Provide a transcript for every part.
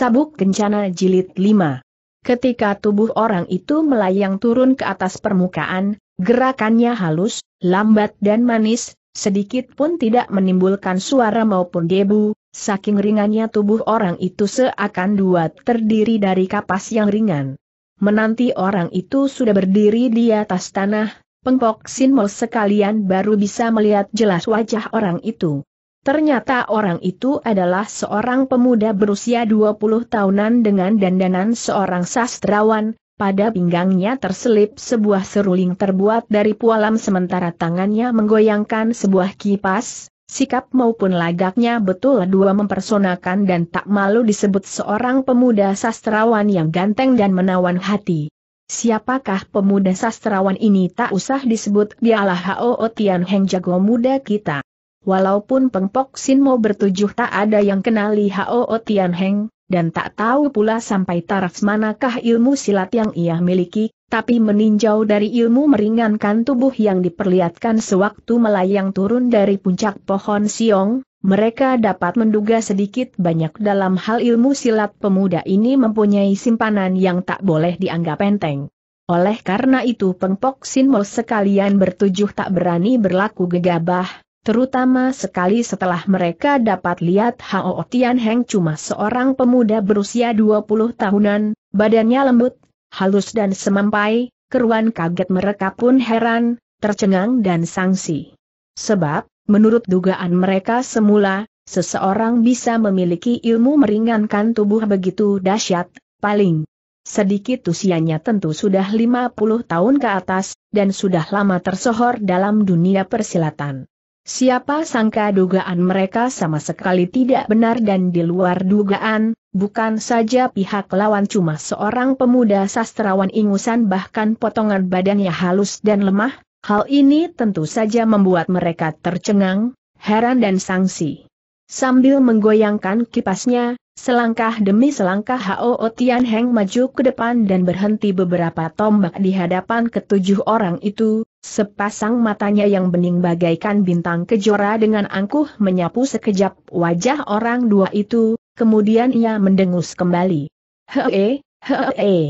Sabuk Kencana Jilid 5 Ketika tubuh orang itu melayang turun ke atas permukaan, gerakannya halus, lambat dan manis, sedikit pun tidak menimbulkan suara maupun debu, saking ringannya tubuh orang itu seakan dua terdiri dari kapas yang ringan. Menanti orang itu sudah berdiri di atas tanah, Pengpok sinmol sekalian baru bisa melihat jelas wajah orang itu. Ternyata orang itu adalah seorang pemuda berusia 20 tahunan dengan dandanan seorang sastrawan, pada pinggangnya terselip sebuah seruling terbuat dari pualam sementara tangannya menggoyangkan sebuah kipas, sikap maupun lagaknya betul dua mempersonakan dan tak malu disebut seorang pemuda sastrawan yang ganteng dan menawan hati. Siapakah pemuda sastrawan ini tak usah disebut dialah Hao Tian Heng jago muda kita. Walaupun Pengpok Sinmo bertujuh tak ada yang kenali Hao Tian dan tak tahu pula sampai taraf manakah ilmu silat yang ia miliki, tapi meninjau dari ilmu meringankan tubuh yang diperlihatkan sewaktu melayang turun dari puncak pohon siong, mereka dapat menduga sedikit banyak dalam hal ilmu silat pemuda ini mempunyai simpanan yang tak boleh dianggap enteng. Oleh karena itu Pengpok Sinmo sekalian bertujuh tak berani berlaku gegabah, terutama sekali setelah mereka dapat lihat Hao Tian Heng cuma seorang pemuda berusia 20 tahunan, badannya lembut, halus dan semampai, keruan kaget mereka pun heran, tercengang dan sangsi. Sebab, menurut dugaan mereka semula, seseorang bisa memiliki ilmu meringankan tubuh begitu dahsyat, paling sedikit usianya tentu sudah 50 tahun ke atas, dan sudah lama tersohor dalam dunia persilatan. Siapa sangka dugaan mereka sama sekali tidak benar dan di luar dugaan, bukan saja pihak lawan cuma seorang pemuda sastrawan ingusan bahkan potongan badannya halus dan lemah, hal ini tentu saja membuat mereka tercengang, heran dan sangsi. Sambil menggoyangkan kipasnya, selangkah demi selangkah Hao Tian Heng maju ke depan dan berhenti beberapa tombak di hadapan ketujuh orang itu, Sepasang matanya yang bening bagaikan bintang kejora dengan angkuh menyapu sekejap wajah orang dua itu, kemudian ia mendengus kembali. Hee, hee.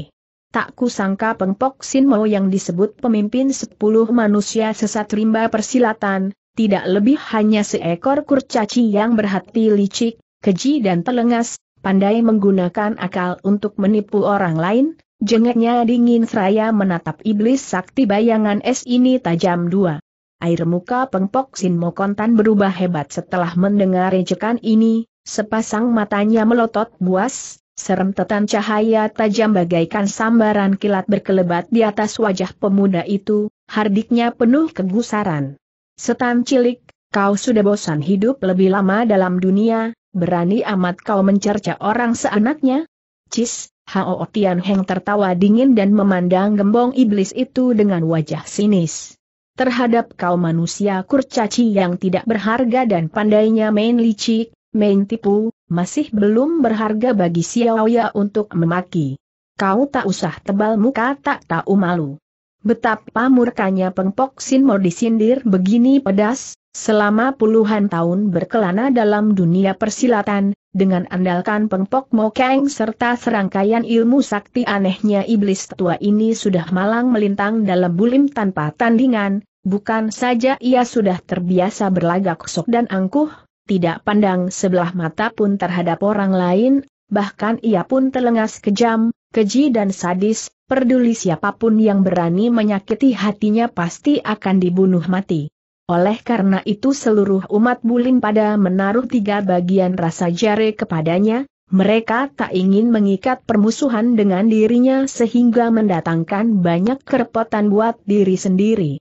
Tak kusangka pengpok Sinmo yang disebut pemimpin sepuluh manusia sesat rimba persilatan, tidak lebih hanya seekor kurcaci yang berhati licik, keji dan telengas, pandai menggunakan akal untuk menipu orang lain, Jengeknya dingin seraya menatap iblis sakti bayangan es ini tajam dua. Air muka pengpok Sin Mokontan berubah hebat setelah mendengar ejekan ini, sepasang matanya melotot buas, serem tetan cahaya tajam bagaikan sambaran kilat berkelebat di atas wajah pemuda itu, hardiknya penuh kegusaran. Setan cilik, kau sudah bosan hidup lebih lama dalam dunia, berani amat kau mencerca orang seanaknya? Cis, Hao Tian Heng tertawa dingin dan memandang gembong iblis itu dengan wajah sinis. Terhadap kau manusia kurcaci yang tidak berharga dan pandainya main licik, main tipu, masih belum berharga bagi Xiaoya untuk memaki. Kau tak usah tebal muka tak tahu malu. Betapa murkanya pengpok mau disindir begini pedas, selama puluhan tahun berkelana dalam dunia persilatan, dengan andalkan pengpok mokeng serta serangkaian ilmu sakti anehnya iblis tua ini sudah malang melintang dalam bulim tanpa tandingan, bukan saja ia sudah terbiasa berlagak sok dan angkuh, tidak pandang sebelah mata pun terhadap orang lain, bahkan ia pun telengas kejam, keji dan sadis, peduli siapapun yang berani menyakiti hatinya pasti akan dibunuh mati. Oleh karena itu seluruh umat bulim pada menaruh tiga bagian rasa jare kepadanya, mereka tak ingin mengikat permusuhan dengan dirinya sehingga mendatangkan banyak kerepotan buat diri sendiri.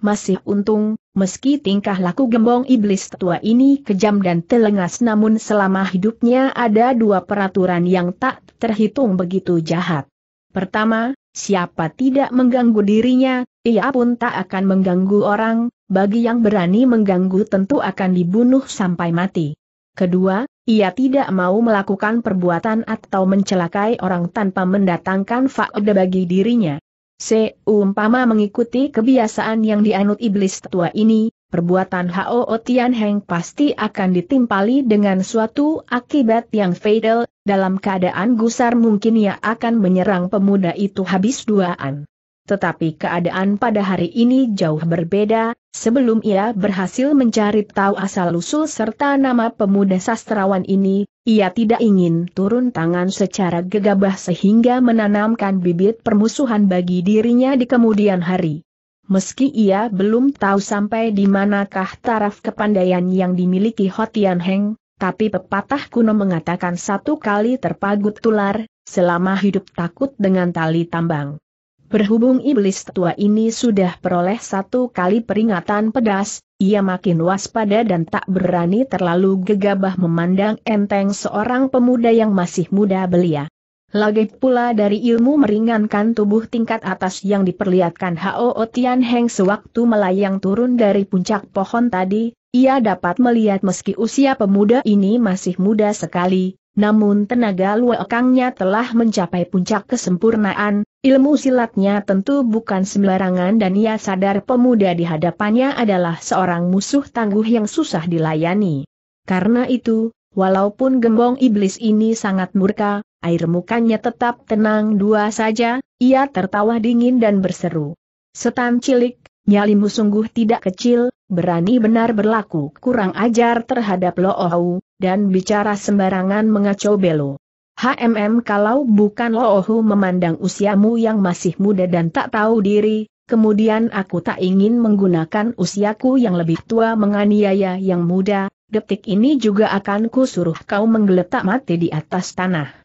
Masih untung, meski tingkah laku gembong iblis tua ini kejam dan telengas namun selama hidupnya ada dua peraturan yang tak terhitung begitu jahat. Pertama, siapa tidak mengganggu dirinya, ia pun tak akan mengganggu orang, bagi yang berani mengganggu tentu akan dibunuh sampai mati. Kedua, ia tidak mau melakukan perbuatan atau mencelakai orang tanpa mendatangkan faedah bagi dirinya. Seumpama mengikuti kebiasaan yang dianut iblis tua ini, perbuatan Hao Tian Heng pasti akan ditimpali dengan suatu akibat yang fatal, dalam keadaan gusar mungkin ia akan menyerang pemuda itu habis duaan. Tetapi keadaan pada hari ini jauh berbeda, sebelum ia berhasil mencari tahu asal-usul serta nama pemuda sastrawan ini, ia tidak ingin turun tangan secara gegabah sehingga menanamkan bibit permusuhan bagi dirinya di kemudian hari. Meski ia belum tahu sampai di manakah taraf kepandaian yang dimiliki Hotian Heng, tapi pepatah kuno mengatakan satu kali terpagut tular, selama hidup takut dengan tali tambang. Berhubung iblis tua ini sudah peroleh satu kali peringatan pedas, ia makin waspada dan tak berani terlalu gegabah memandang enteng seorang pemuda yang masih muda belia. Lagi pula dari ilmu meringankan tubuh tingkat atas yang diperlihatkan Hao Tian Heng sewaktu melayang turun dari puncak pohon tadi, ia dapat melihat meski usia pemuda ini masih muda sekali, namun tenaga luekangnya telah mencapai puncak kesempurnaan, ilmu silatnya tentu bukan sembarangan dan ia sadar pemuda di hadapannya adalah seorang musuh tangguh yang susah dilayani. Karena itu, walaupun gembong iblis ini sangat murka, air mukanya tetap tenang dua saja, ia tertawa dingin dan berseru. Setan cilik, nyalimu sungguh tidak kecil, berani benar berlaku kurang ajar terhadap lo Loohu, dan bicara sembarangan mengacau belo. HMM kalau bukan lo Loohu memandang usiamu yang masih muda dan tak tahu diri, kemudian aku tak ingin menggunakan usiaku yang lebih tua menganiaya yang muda, detik ini juga akan kusuruh kau menggeletak mati di atas tanah.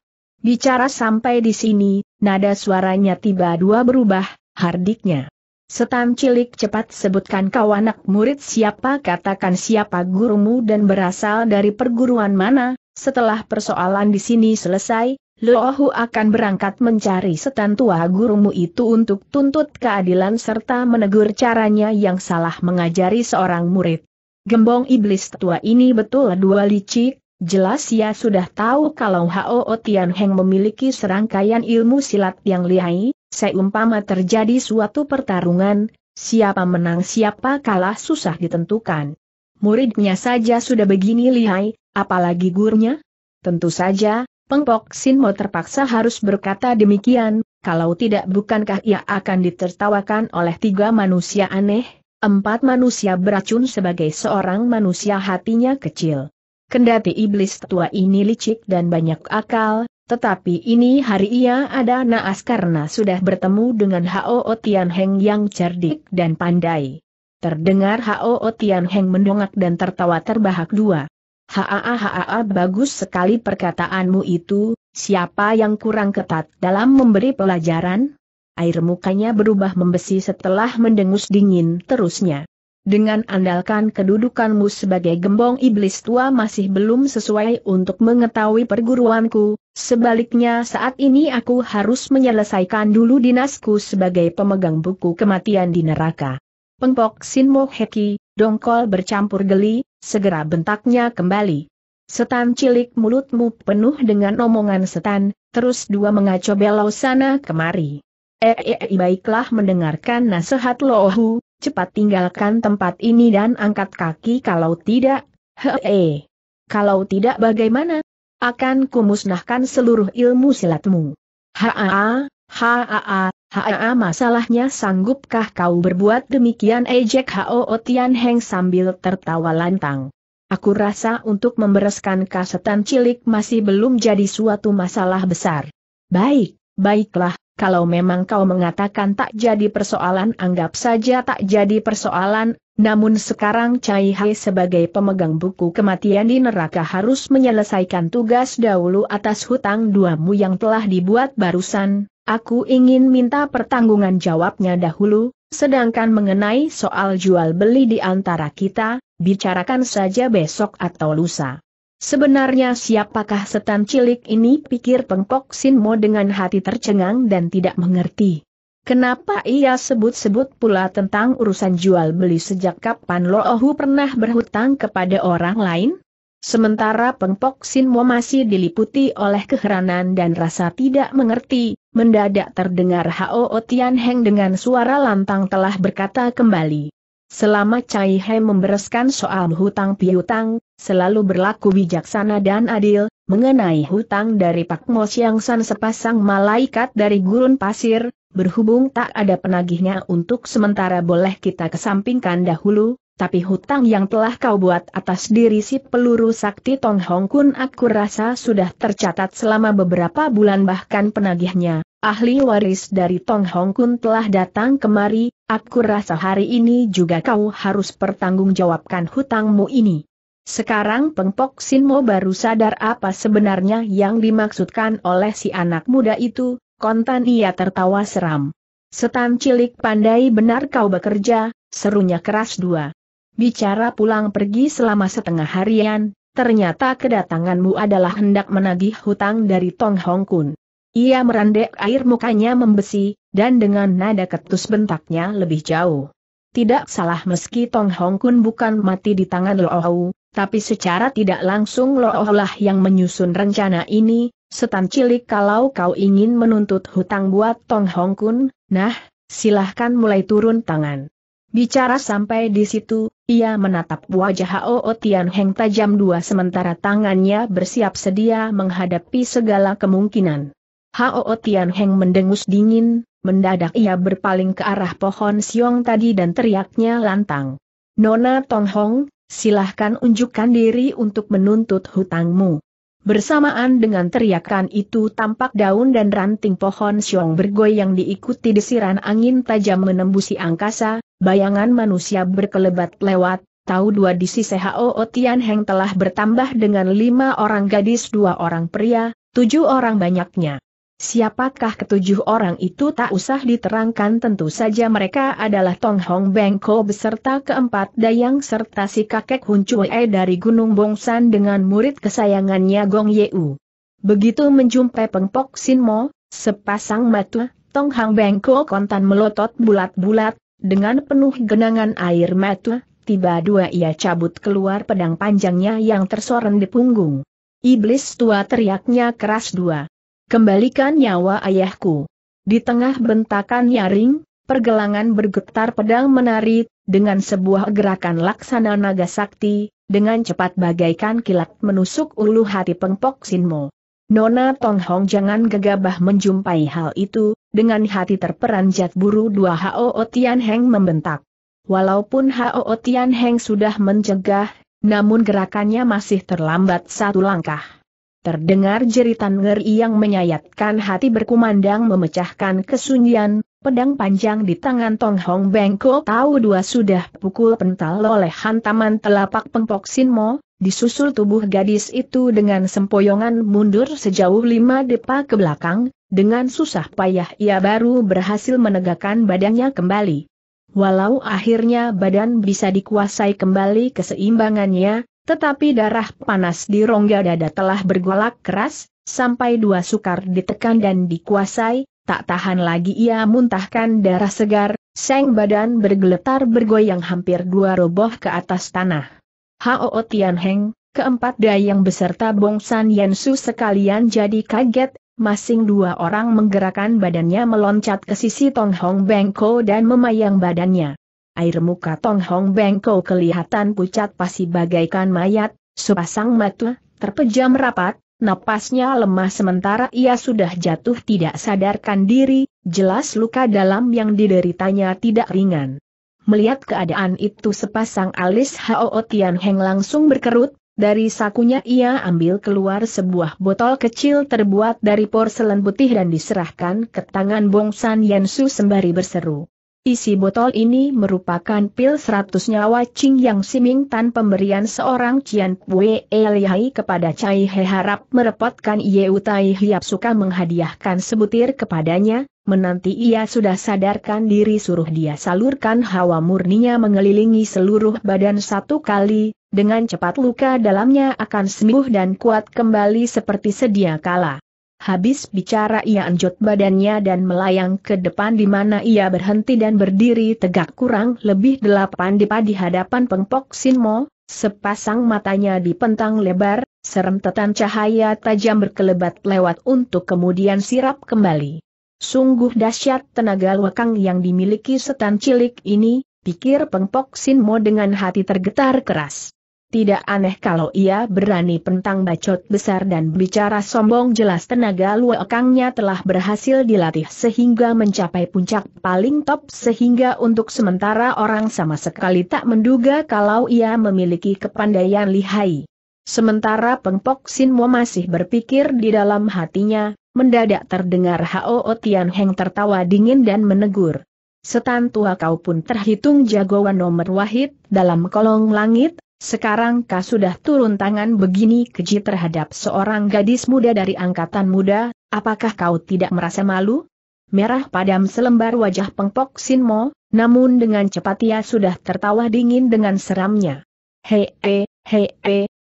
Bicara sampai di sini, nada suaranya tiba dua berubah, hardiknya. Setan cilik cepat sebutkan kau anak murid siapa katakan siapa gurumu dan berasal dari perguruan mana, setelah persoalan di sini selesai, Lohu akan berangkat mencari setan tua gurumu itu untuk tuntut keadilan serta menegur caranya yang salah mengajari seorang murid. Gembong iblis tua ini betul dua licik, Jelas ia sudah tahu kalau Hao Tian Heng memiliki serangkaian ilmu silat yang lihai, seumpama terjadi suatu pertarungan, siapa menang siapa kalah susah ditentukan. Muridnya saja sudah begini lihai, apalagi gurunya? Tentu saja, Pengpok Sinmo terpaksa harus berkata demikian, kalau tidak bukankah ia akan ditertawakan oleh tiga manusia aneh, empat manusia beracun sebagai seorang manusia hatinya kecil. Kendati iblis tua ini licik dan banyak akal, tetapi ini hari ia ada naas karena sudah bertemu dengan Hao Tianheng Heng yang cerdik dan pandai. Terdengar Hao Tianheng Heng mendongak dan tertawa terbahak dua. Haa haa bagus sekali perkataanmu itu, siapa yang kurang ketat dalam memberi pelajaran? Air mukanya berubah membesi setelah mendengus dingin terusnya. Dengan andalkan kedudukanmu sebagai gembong iblis tua masih belum sesuai untuk mengetahui perguruanku, sebaliknya saat ini aku harus menyelesaikan dulu dinasku sebagai pemegang buku kematian di neraka. Pengpok Mo Heki, dongkol bercampur geli, segera bentaknya kembali. Setan cilik mulutmu penuh dengan omongan setan, terus dua mengaco belau sana kemari. Eh, eh, eh baiklah mendengarkan nasihat lohu, cepat tinggalkan tempat ini dan angkat kaki kalau tidak, hee. Kalau tidak bagaimana? Akan kumusnahkan seluruh ilmu silatmu. Haa, haa, haa masalahnya sanggupkah kau berbuat demikian ejek Hao Tian Heng sambil tertawa lantang. Aku rasa untuk membereskan kasetan cilik masih belum jadi suatu masalah besar. Baik, baiklah, kalau memang kau mengatakan tak jadi persoalan anggap saja tak jadi persoalan, namun sekarang Cai Hai sebagai pemegang buku kematian di neraka harus menyelesaikan tugas dahulu atas hutang duamu yang telah dibuat barusan, aku ingin minta pertanggungan jawabnya dahulu, sedangkan mengenai soal jual beli di antara kita, bicarakan saja besok atau lusa. Sebenarnya siapakah setan cilik ini pikir Pengkok Sinmo dengan hati tercengang dan tidak mengerti. Kenapa ia sebut-sebut pula tentang urusan jual beli sejak kapan Lo Ohu pernah berhutang kepada orang lain? Sementara Pengpok Sinmo masih diliputi oleh keheranan dan rasa tidak mengerti, mendadak terdengar Hao Tian Heng dengan suara lantang telah berkata kembali. Selama Cai He membereskan soal hutang piutang, selalu berlaku bijaksana dan adil, mengenai hutang dari Pak Mo Siang San sepasang malaikat dari gurun pasir, berhubung tak ada penagihnya untuk sementara boleh kita kesampingkan dahulu, tapi hutang yang telah kau buat atas diri si peluru sakti Tong Hong Kun aku rasa sudah tercatat selama beberapa bulan bahkan penagihnya, ahli waris dari Tong Hong Kun telah datang kemari, aku rasa hari ini juga kau harus pertanggungjawabkan hutangmu ini. Sekarang Pengpok Sinmo baru sadar apa sebenarnya yang dimaksudkan oleh si anak muda itu, kontan ia tertawa seram. Setan cilik pandai benar kau bekerja, serunya keras dua. Bicara pulang pergi selama setengah harian, ternyata kedatanganmu adalah hendak menagih hutang dari Tong Hong Kun. Ia merendek air mukanya membesi, dan dengan nada ketus bentaknya lebih jauh. Tidak salah meski Tong Hong Kun bukan mati di tangan Lo Hau, tapi secara tidak langsung Loolah yang menyusun rencana ini, setan cilik kalau kau ingin menuntut hutang buat Tong Hong Kun, nah, silahkan mulai turun tangan. Bicara sampai di situ, ia menatap wajah O Tian Heng tajam dua sementara tangannya bersiap sedia menghadapi segala kemungkinan. O Tian Heng mendengus dingin, mendadak ia berpaling ke arah pohon siong tadi dan teriaknya lantang. Nona Tong Hong, silahkan unjukkan diri untuk menuntut hutangmu. Bersamaan dengan teriakan itu tampak daun dan ranting pohon siong bergoyang diikuti desiran angin tajam menembusi angkasa, bayangan manusia berkelebat lewat, tahu dua di sisi Hao Tian Heng telah bertambah dengan lima orang gadis dua orang pria, tujuh orang banyaknya. Siapakah ketujuh orang itu tak usah diterangkan tentu saja mereka adalah Tong Hong Bengko beserta keempat dayang serta si kakek Hun Chue dari Gunung Bongsan dengan murid kesayangannya Gong Yeu. Begitu menjumpai pengpok Sin Mo, sepasang mata, Tong Hong Bengko kontan melotot bulat-bulat, dengan penuh genangan air mata, tiba dua ia cabut keluar pedang panjangnya yang tersorong di punggung. Iblis tua teriaknya keras dua kembalikan nyawa ayahku. Di tengah bentakan nyaring, pergelangan bergetar pedang menari, dengan sebuah gerakan laksana naga sakti, dengan cepat bagaikan kilat menusuk ulu hati pengpok Sinmo. Nona Tong Hong jangan gegabah menjumpai hal itu, dengan hati terperanjat buru dua Hao Tian Heng membentak. Walaupun Hao Tian Heng sudah mencegah, namun gerakannya masih terlambat satu langkah. Terdengar jeritan ngeri yang menyayatkan hati berkumandang memecahkan kesunyian, pedang panjang di tangan Tong Hong Bengko tahu dua sudah pukul pental oleh hantaman telapak pempok Mo disusul tubuh gadis itu dengan sempoyongan mundur sejauh lima depa ke belakang, dengan susah payah ia baru berhasil menegakkan badannya kembali. Walau akhirnya badan bisa dikuasai kembali keseimbangannya, tetapi darah panas di rongga dada telah bergolak keras, sampai dua sukar ditekan dan dikuasai, tak tahan lagi ia muntahkan darah segar, seng badan bergeletar bergoyang hampir dua roboh ke atas tanah. Hao Tian Heng, keempat dayang beserta Bongsan Su sekalian jadi kaget, masing dua orang menggerakkan badannya meloncat ke sisi Tong Hong Bengko dan memayang badannya air muka Tong Hong Bengko kelihatan pucat pasi bagaikan mayat, sepasang mata, terpejam rapat, napasnya lemah sementara ia sudah jatuh tidak sadarkan diri, jelas luka dalam yang dideritanya tidak ringan. Melihat keadaan itu sepasang alis Hao Tian Heng langsung berkerut, dari sakunya ia ambil keluar sebuah botol kecil terbuat dari porselen putih dan diserahkan ke tangan Bongsan Yansu sembari berseru. Isi botol ini merupakan pil seratus nyawa Ching Yang Siming Tan pemberian seorang Cian Pue Eliai kepada Cai He harap merepotkan Ye Utai Hiap suka menghadiahkan sebutir kepadanya, menanti ia sudah sadarkan diri suruh dia salurkan hawa murninya mengelilingi seluruh badan satu kali, dengan cepat luka dalamnya akan sembuh dan kuat kembali seperti sedia kala. Habis bicara ia anjut badannya dan melayang ke depan di mana ia berhenti dan berdiri tegak kurang lebih delapan depa di hadapan pengpok Sinmo, sepasang matanya dipentang lebar, serentetan cahaya tajam berkelebat lewat untuk kemudian sirap kembali. Sungguh dahsyat tenaga wakang yang dimiliki setan cilik ini, pikir pengpok Sinmo dengan hati tergetar keras. Tidak aneh kalau ia berani pentang bacot besar dan bicara sombong jelas tenaga luakangnya telah berhasil dilatih sehingga mencapai puncak paling top sehingga untuk sementara orang sama sekali tak menduga kalau ia memiliki kepandaian lihai. Sementara Pengpok Sinmo masih berpikir di dalam hatinya, mendadak terdengar Hao Tian Heng tertawa dingin dan menegur. Setan tua kau pun terhitung jagoan nomor wahid dalam kolong langit, sekarang kau sudah turun tangan begini keji terhadap seorang gadis muda dari angkatan muda, apakah kau tidak merasa malu? Merah padam selembar wajah pengpok Sinmo, namun dengan cepat ia sudah tertawa dingin dengan seramnya. Hei, hei, hei,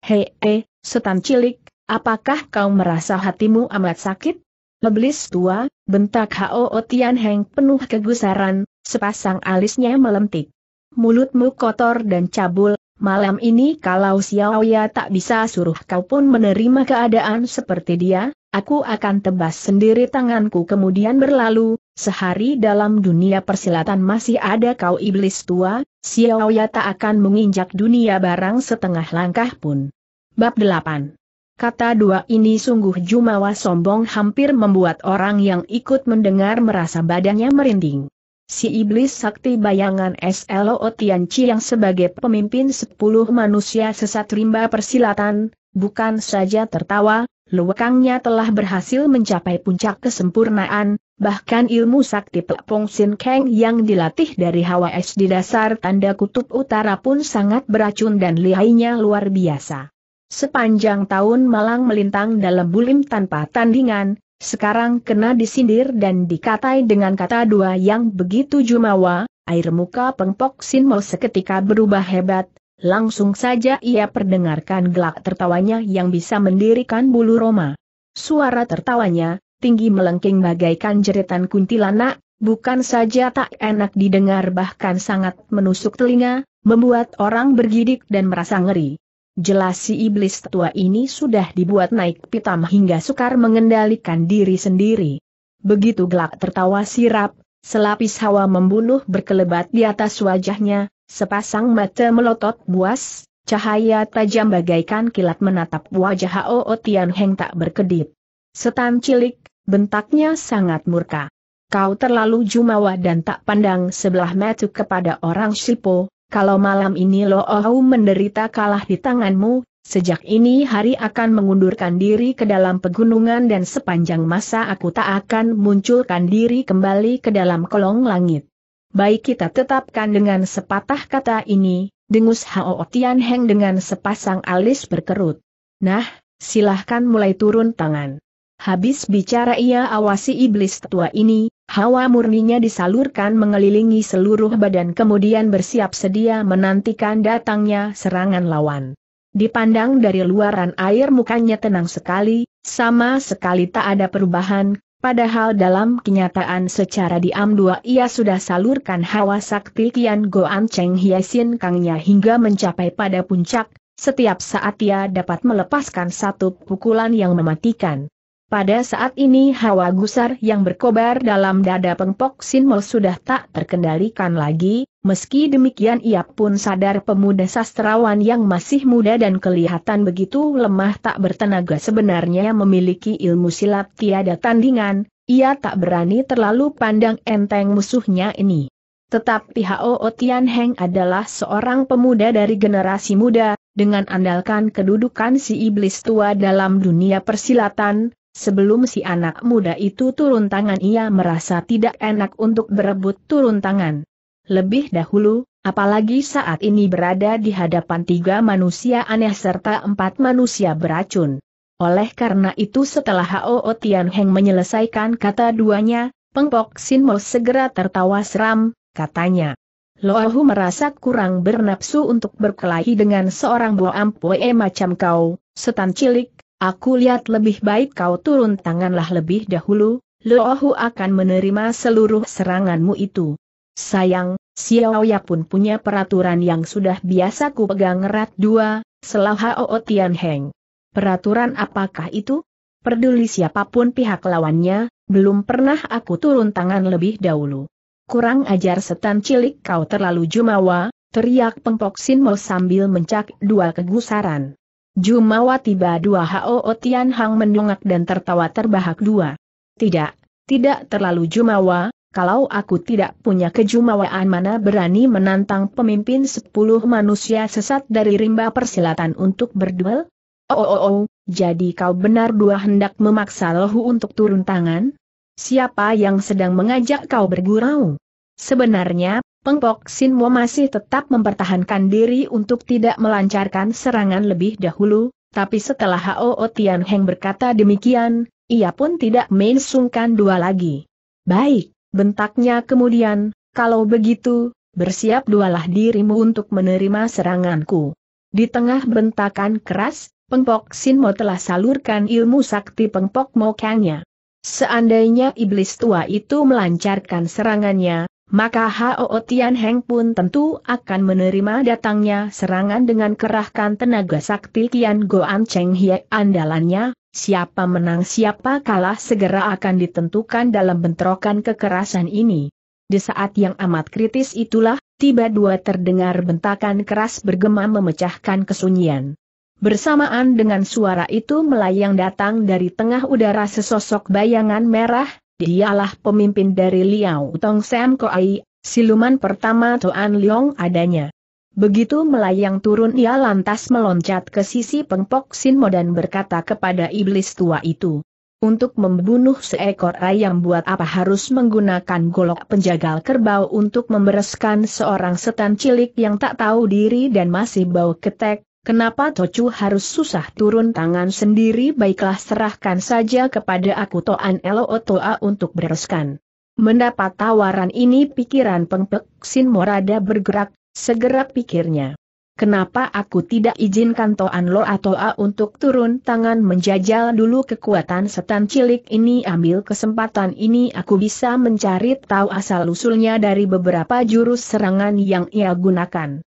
hei, hei, setan cilik, apakah kau merasa hatimu amat sakit? Leblis tua, bentak Hao Tian Heng penuh kegusaran, sepasang alisnya melentik. Mulutmu kotor dan cabul, Malam ini kalau Xiao Ya tak bisa suruh kau pun menerima keadaan seperti dia, aku akan tebas sendiri tanganku kemudian berlalu, sehari dalam dunia persilatan masih ada kau iblis tua, Xiao Ya tak akan menginjak dunia barang setengah langkah pun. Bab 8 Kata dua ini sungguh jumawa sombong hampir membuat orang yang ikut mendengar merasa badannya merinding. Si iblis sakti bayangan SLO Chi yang sebagai pemimpin sepuluh manusia sesat rimba persilatan, bukan saja tertawa, luakangnya telah berhasil mencapai puncak kesempurnaan, bahkan ilmu sakti Pelapong Sin Kang yang dilatih dari Hawa Es di dasar tanda kutub utara pun sangat beracun dan lihainya luar biasa. Sepanjang tahun Malang melintang dalam bulim tanpa tandingan, sekarang kena disindir dan dikatai dengan kata dua yang begitu jumawa, air muka pengpok Sinmo seketika berubah hebat, langsung saja ia perdengarkan gelak tertawanya yang bisa mendirikan bulu Roma. Suara tertawanya, tinggi melengking bagaikan jeritan kuntilanak, bukan saja tak enak didengar bahkan sangat menusuk telinga, membuat orang bergidik dan merasa ngeri. Jelas si iblis tua ini sudah dibuat naik pitam hingga sukar mengendalikan diri sendiri. Begitu gelak tertawa sirap, selapis hawa membunuh berkelebat di atas wajahnya, sepasang mata melotot buas, cahaya tajam bagaikan kilat menatap wajah Hao Tian Heng tak berkedip. Setan cilik, bentaknya sangat murka. Kau terlalu jumawa dan tak pandang sebelah mata kepada orang Sipo, kalau malam ini Lo Ohu menderita kalah di tanganmu, sejak ini hari akan mengundurkan diri ke dalam pegunungan dan sepanjang masa aku tak akan munculkan diri kembali ke dalam kolong langit. Baik kita tetapkan dengan sepatah kata ini, dengus Hao Tian Heng dengan sepasang alis berkerut. Nah, silahkan mulai turun tangan. Habis bicara ia awasi iblis tua ini, Hawa murninya disalurkan mengelilingi seluruh badan kemudian bersiap sedia menantikan datangnya serangan lawan. Dipandang dari luaran air mukanya tenang sekali, sama sekali tak ada perubahan, padahal dalam kenyataan secara diam dua ia sudah salurkan hawa sakti Kian Goan Cheng hiasin Kangnya hingga mencapai pada puncak, setiap saat ia dapat melepaskan satu pukulan yang mematikan. Pada saat ini hawa gusar yang berkobar dalam dada pengpok Sinmo sudah tak terkendalikan lagi, meski demikian ia pun sadar pemuda sastrawan yang masih muda dan kelihatan begitu lemah tak bertenaga sebenarnya memiliki ilmu silat tiada tandingan, ia tak berani terlalu pandang enteng musuhnya ini. Tetapi Hao Tian Heng adalah seorang pemuda dari generasi muda, dengan andalkan kedudukan si iblis tua dalam dunia persilatan, Sebelum si anak muda itu turun tangan ia merasa tidak enak untuk berebut turun tangan. Lebih dahulu, apalagi saat ini berada di hadapan tiga manusia aneh serta empat manusia beracun. Oleh karena itu setelah Hao Tian Heng menyelesaikan kata duanya, Pengpok Sin Mo segera tertawa seram, katanya. Loahu merasa kurang bernapsu untuk berkelahi dengan seorang Boam Poe macam kau, setan cilik, Aku lihat lebih baik kau turun tanganlah lebih dahulu, Luohu akan menerima seluruh seranganmu itu. Sayang, Xiao Ya pun punya peraturan yang sudah biasa ku pegang erat dua, selah Hao Tian Heng. Peraturan apakah itu? Peduli siapapun pihak lawannya, belum pernah aku turun tangan lebih dahulu. Kurang ajar setan cilik kau terlalu jumawa, teriak pengpok Sinmo sambil mencak dua kegusaran. Jumawa tiba dua Hao Tian Hang mendongak dan tertawa terbahak dua. Tidak, tidak terlalu Jumawa, kalau aku tidak punya kejumawaan mana berani menantang pemimpin sepuluh manusia sesat dari rimba persilatan untuk berduel? Oh, oh, oh, jadi kau benar dua hendak memaksa lohu untuk turun tangan? Siapa yang sedang mengajak kau bergurau? Sebenarnya, Pengpok Mo masih tetap mempertahankan diri untuk tidak melancarkan serangan lebih dahulu, tapi setelah Hao Tian Heng berkata demikian, ia pun tidak main sungkan dua lagi. Baik, bentaknya kemudian, kalau begitu, bersiap dualah dirimu untuk menerima seranganku. Di tengah bentakan keras, Pengpok Mo telah salurkan ilmu sakti Pengpok Kangnya. Seandainya iblis tua itu melancarkan serangannya, maka Hao Tian Heng pun tentu akan menerima datangnya serangan dengan kerahkan tenaga sakti Kian Goan Cheng Hie andalannya, siapa menang siapa kalah segera akan ditentukan dalam bentrokan kekerasan ini. Di saat yang amat kritis itulah, tiba dua terdengar bentakan keras bergema memecahkan kesunyian. Bersamaan dengan suara itu melayang datang dari tengah udara sesosok bayangan merah, dialah pemimpin dari Liao Tong Sam Koai, siluman pertama Tuan Liong adanya. Begitu melayang turun ia lantas meloncat ke sisi pengpok Sinmo dan berkata kepada iblis tua itu. Untuk membunuh seekor ayam buat apa harus menggunakan golok penjagal kerbau untuk membereskan seorang setan cilik yang tak tahu diri dan masih bau ketek, Kenapa Tocu harus susah turun tangan sendiri baiklah serahkan saja kepada aku Toan Elo Toa untuk bereskan. Mendapat tawaran ini pikiran pengpek Sin Morada bergerak, segera pikirnya. Kenapa aku tidak izinkan Toan Lo atau A untuk turun tangan menjajal dulu kekuatan setan cilik ini ambil kesempatan ini aku bisa mencari tahu asal-usulnya dari beberapa jurus serangan yang ia gunakan.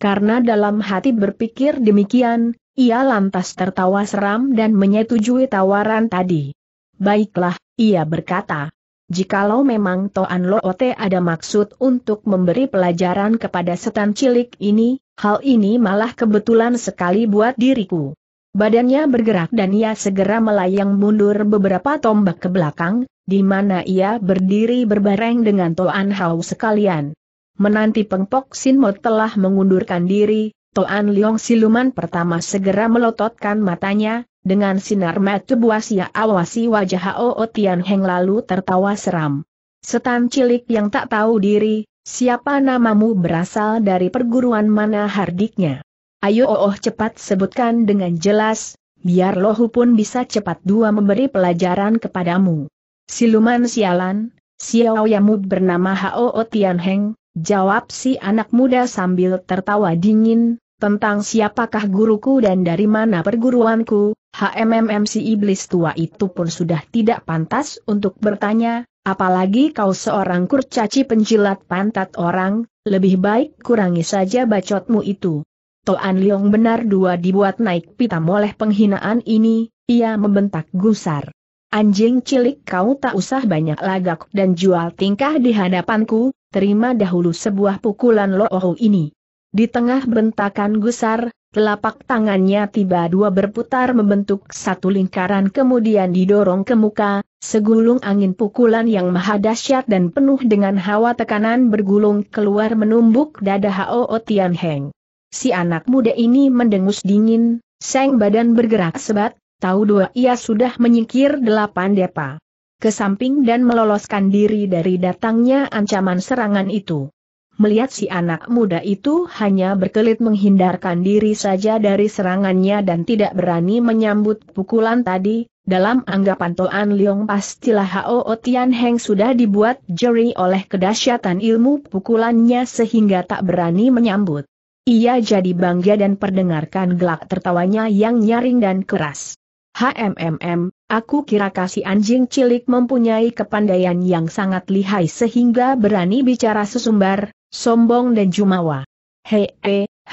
Karena dalam hati berpikir demikian, ia lantas tertawa seram dan menyetujui tawaran tadi. Baiklah, ia berkata. Jikalau memang Toan Loote ada maksud untuk memberi pelajaran kepada setan cilik ini, hal ini malah kebetulan sekali buat diriku. Badannya bergerak dan ia segera melayang mundur beberapa tombak ke belakang, di mana ia berdiri berbareng dengan Toan Hao sekalian. Menanti Pengpok Sinmo telah mengundurkan diri, Toan Liong siluman pertama segera melototkan matanya, dengan sinar mata buas ia awasi wajah Hao Tian Heng lalu tertawa seram. Setan cilik yang tak tahu diri, siapa namamu berasal dari perguruan mana hardiknya. Ayo oh, oh cepat sebutkan dengan jelas, biar lohu pun bisa cepat dua memberi pelajaran kepadamu. Siluman sialan, Xiao Yamu bernama Hao Tian Heng, jawab si anak muda sambil tertawa dingin, tentang siapakah guruku dan dari mana perguruanku, HMMM si iblis tua itu pun sudah tidak pantas untuk bertanya, apalagi kau seorang kurcaci penjilat pantat orang, lebih baik kurangi saja bacotmu itu. Toan Liong benar dua dibuat naik pitam oleh penghinaan ini, ia membentak gusar. Anjing cilik kau tak usah banyak lagak dan jual tingkah di hadapanku, terima dahulu sebuah pukulan loohu ini. Di tengah bentakan gusar, telapak tangannya tiba dua berputar membentuk satu lingkaran kemudian didorong ke muka, segulung angin pukulan yang maha dahsyat dan penuh dengan hawa tekanan bergulung keluar menumbuk dada Hao Tian Heng. Si anak muda ini mendengus dingin, seng badan bergerak sebat, tahu dua ia sudah menyingkir delapan depa kesamping dan meloloskan diri dari datangnya ancaman serangan itu. Melihat si anak muda itu hanya berkelit menghindarkan diri saja dari serangannya dan tidak berani menyambut pukulan tadi, dalam anggapan Toan Leong pastilah Hao Tian Heng sudah dibuat jeri oleh kedahsyatan ilmu pukulannya sehingga tak berani menyambut. Ia jadi bangga dan perdengarkan gelak tertawanya yang nyaring dan keras. HMMM, aku kira kasih anjing cilik mempunyai kepandaian yang sangat lihai sehingga berani bicara sesumbar, sombong dan jumawa. Hee,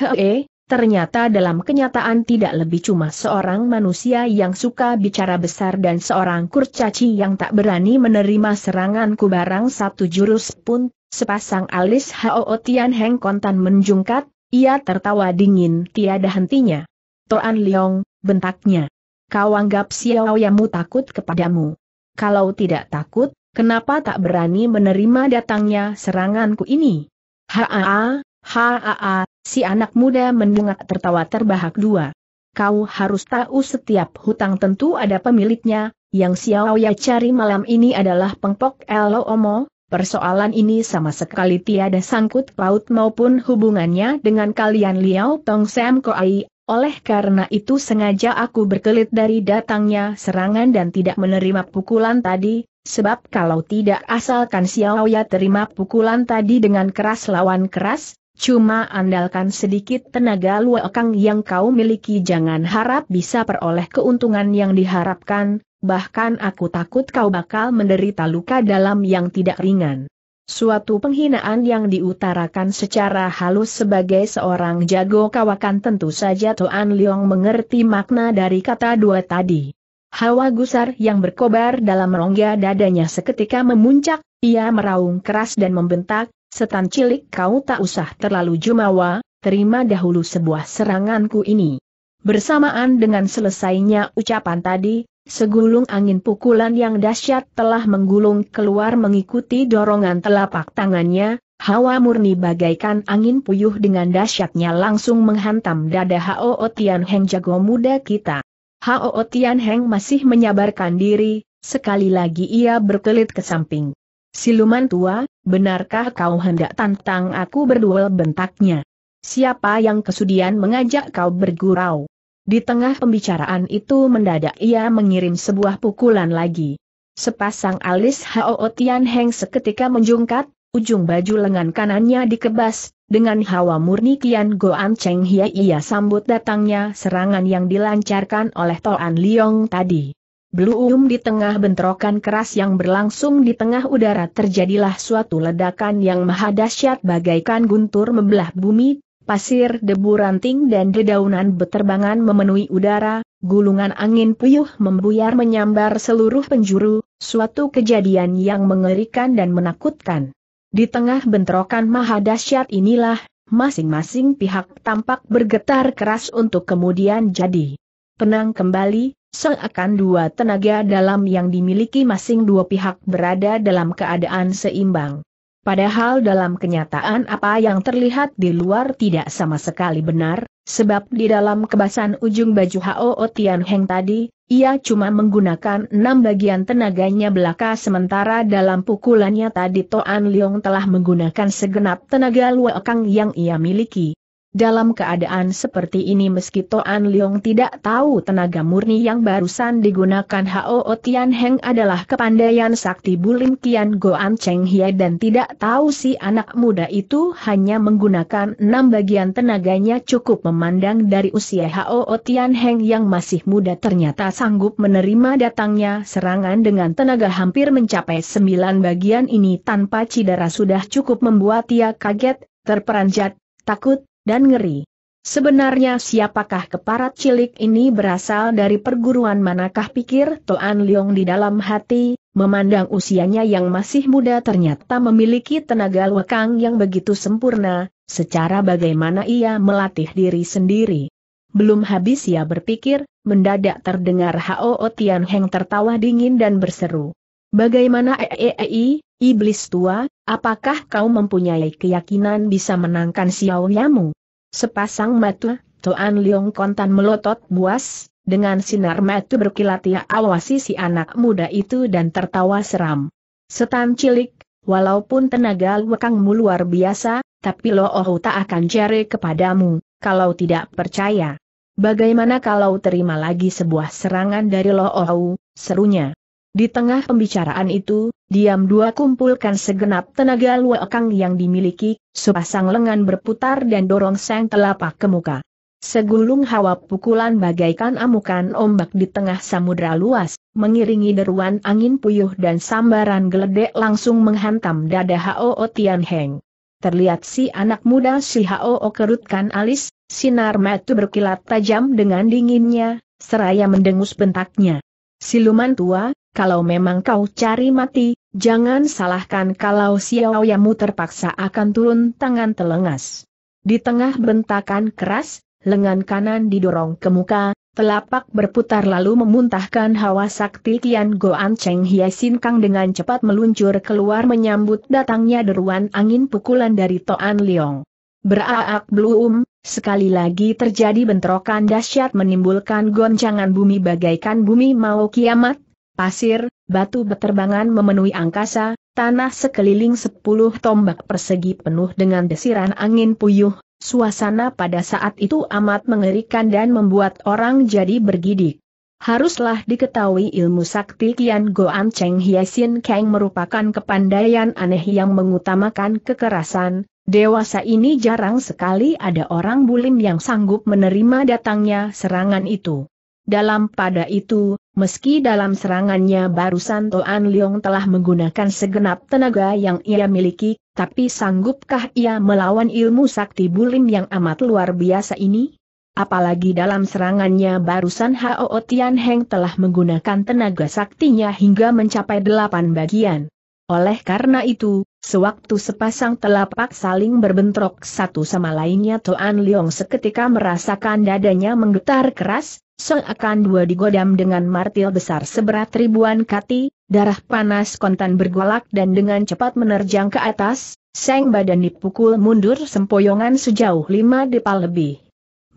hee, ternyata dalam kenyataan tidak lebih cuma seorang manusia yang suka bicara besar dan seorang kurcaci yang tak berani menerima seranganku barang satu jurus pun, sepasang alis Hao Tian Heng kontan menjungkat, ia tertawa dingin tiada hentinya. Toan Liong, bentaknya. Kau anggap Xiaoyamu takut kepadamu. Kalau tidak takut, kenapa tak berani menerima datangnya seranganku ini? Haa, haa, si anak muda mendengar tertawa terbahak dua. Kau harus tahu setiap hutang tentu ada pemiliknya, yang Xiaoya cari malam ini adalah pengpok Eloomo, Persoalan ini sama sekali tiada sangkut paut maupun hubungannya dengan kalian Liao Tong Sam Koai, oleh karena itu sengaja aku berkelit dari datangnya serangan dan tidak menerima pukulan tadi, sebab kalau tidak asalkan Xiao Ya terima pukulan tadi dengan keras lawan keras, cuma andalkan sedikit tenaga luakang yang kau miliki jangan harap bisa peroleh keuntungan yang diharapkan, bahkan aku takut kau bakal menderita luka dalam yang tidak ringan. Suatu penghinaan yang diutarakan secara halus sebagai seorang jago kawakan tentu saja Toan Leong mengerti makna dari kata dua tadi. Hawa gusar yang berkobar dalam rongga dadanya seketika memuncak, ia meraung keras dan membentak, setan cilik kau tak usah terlalu jumawa, terima dahulu sebuah seranganku ini. Bersamaan dengan selesainya ucapan tadi, Segulung angin pukulan yang dahsyat telah menggulung keluar mengikuti dorongan telapak tangannya, hawa murni bagaikan angin puyuh dengan dahsyatnya langsung menghantam dada Hao Tian Heng jago muda kita. Hao Tian Heng masih menyabarkan diri, sekali lagi ia berkelit ke samping. Siluman tua, benarkah kau hendak tantang aku berduel bentaknya? Siapa yang kesudian mengajak kau bergurau? Di tengah pembicaraan itu mendadak ia mengirim sebuah pukulan lagi. Sepasang alis Hao Tian Heng seketika menjungkat, ujung baju lengan kanannya dikebas, dengan hawa murni Kian Goan Cheng Hia ia sambut datangnya serangan yang dilancarkan oleh Toan Liong tadi. Belum di tengah bentrokan keras yang berlangsung di tengah udara terjadilah suatu ledakan yang maha dahsyat bagaikan guntur membelah bumi, pasir debu ranting dan dedaunan beterbangan memenuhi udara, gulungan angin puyuh membuyar menyambar seluruh penjuru, suatu kejadian yang mengerikan dan menakutkan. Di tengah bentrokan maha dahsyat inilah, masing-masing pihak tampak bergetar keras untuk kemudian jadi penang kembali, seakan dua tenaga dalam yang dimiliki masing dua pihak berada dalam keadaan seimbang. Padahal dalam kenyataan apa yang terlihat di luar tidak sama sekali benar, sebab di dalam kebasan ujung baju Hao Tian Heng tadi, ia cuma menggunakan enam bagian tenaganya belaka sementara dalam pukulannya tadi Toan Leong telah menggunakan segenap tenaga luakang yang ia miliki. Dalam keadaan seperti ini meski Toan Leong tidak tahu tenaga murni yang barusan digunakan Hao Tian Heng adalah kepandaian sakti Bulim Kian Goan Cheng Hie dan tidak tahu si anak muda itu hanya menggunakan enam bagian tenaganya cukup memandang dari usia Hao Tian Heng yang masih muda ternyata sanggup menerima datangnya serangan dengan tenaga hampir mencapai sembilan bagian ini tanpa cedera sudah cukup membuat ia kaget, terperanjat, takut, dan ngeri. Sebenarnya siapakah keparat cilik ini berasal dari perguruan manakah pikir Toan Leong di dalam hati, memandang usianya yang masih muda ternyata memiliki tenaga lekang yang begitu sempurna, secara bagaimana ia melatih diri sendiri. Belum habis ia berpikir, mendadak terdengar Hao Tian Heng tertawa dingin dan berseru. Bagaimana eei, iblis tua, Apakah kau mempunyai keyakinan bisa menangkan Xiao Yamu? Sepasang mata, Toan Liong kontan melotot buas, dengan sinar mata berkilat ia awasi si anak muda itu dan tertawa seram. Setan cilik, walaupun tenaga lekangmu luar biasa, tapi Lo oh tak akan jari kepadamu, kalau tidak percaya. Bagaimana kalau terima lagi sebuah serangan dari Lo oh, serunya. Di tengah pembicaraan itu, diam dua kumpulkan segenap tenaga luakang yang dimiliki, sepasang lengan berputar dan dorong sang telapak ke muka. Segulung hawa pukulan bagaikan amukan ombak di tengah samudra luas, mengiringi deruan angin puyuh dan sambaran geledek langsung menghantam dada Hao Tian Heng. Terlihat si anak muda si Hao kerutkan alis, sinar mata berkilat tajam dengan dinginnya, seraya mendengus bentaknya. Siluman tua, kalau memang kau cari mati, jangan salahkan kalau Xiao Yamu terpaksa akan turun tangan telengas. Di tengah bentakan keras, lengan kanan didorong ke muka, telapak berputar lalu memuntahkan hawa sakti Tian Goan Cheng Hiasin Kang dengan cepat meluncur keluar menyambut datangnya deruan angin pukulan dari Toan Liong. Beraak belum, Sekali lagi terjadi bentrokan dahsyat menimbulkan goncangan bumi bagaikan bumi mau kiamat, pasir, batu beterbangan memenuhi angkasa, tanah sekeliling sepuluh tombak persegi penuh dengan desiran angin puyuh, suasana pada saat itu amat mengerikan dan membuat orang jadi bergidik. Haruslah diketahui ilmu sakti Kian Goan Cheng Hiasin Kang merupakan kepandaian aneh yang mengutamakan kekerasan, dewasa ini jarang sekali ada orang bulim yang sanggup menerima datangnya serangan itu. Dalam pada itu, Meski dalam serangannya barusan Toan Leong telah menggunakan segenap tenaga yang ia miliki, tapi sanggupkah ia melawan ilmu sakti bulim yang amat luar biasa ini? Apalagi dalam serangannya barusan Hao Tian Heng telah menggunakan tenaga saktinya hingga mencapai delapan bagian. Oleh karena itu, sewaktu sepasang telapak saling berbentrok satu sama lainnya Toan Leong seketika merasakan dadanya menggetar keras, seakan dua digodam dengan martil besar seberat ribuan kati, darah panas kontan bergolak dan dengan cepat menerjang ke atas, seng badan dipukul mundur sempoyongan sejauh lima depa lebih.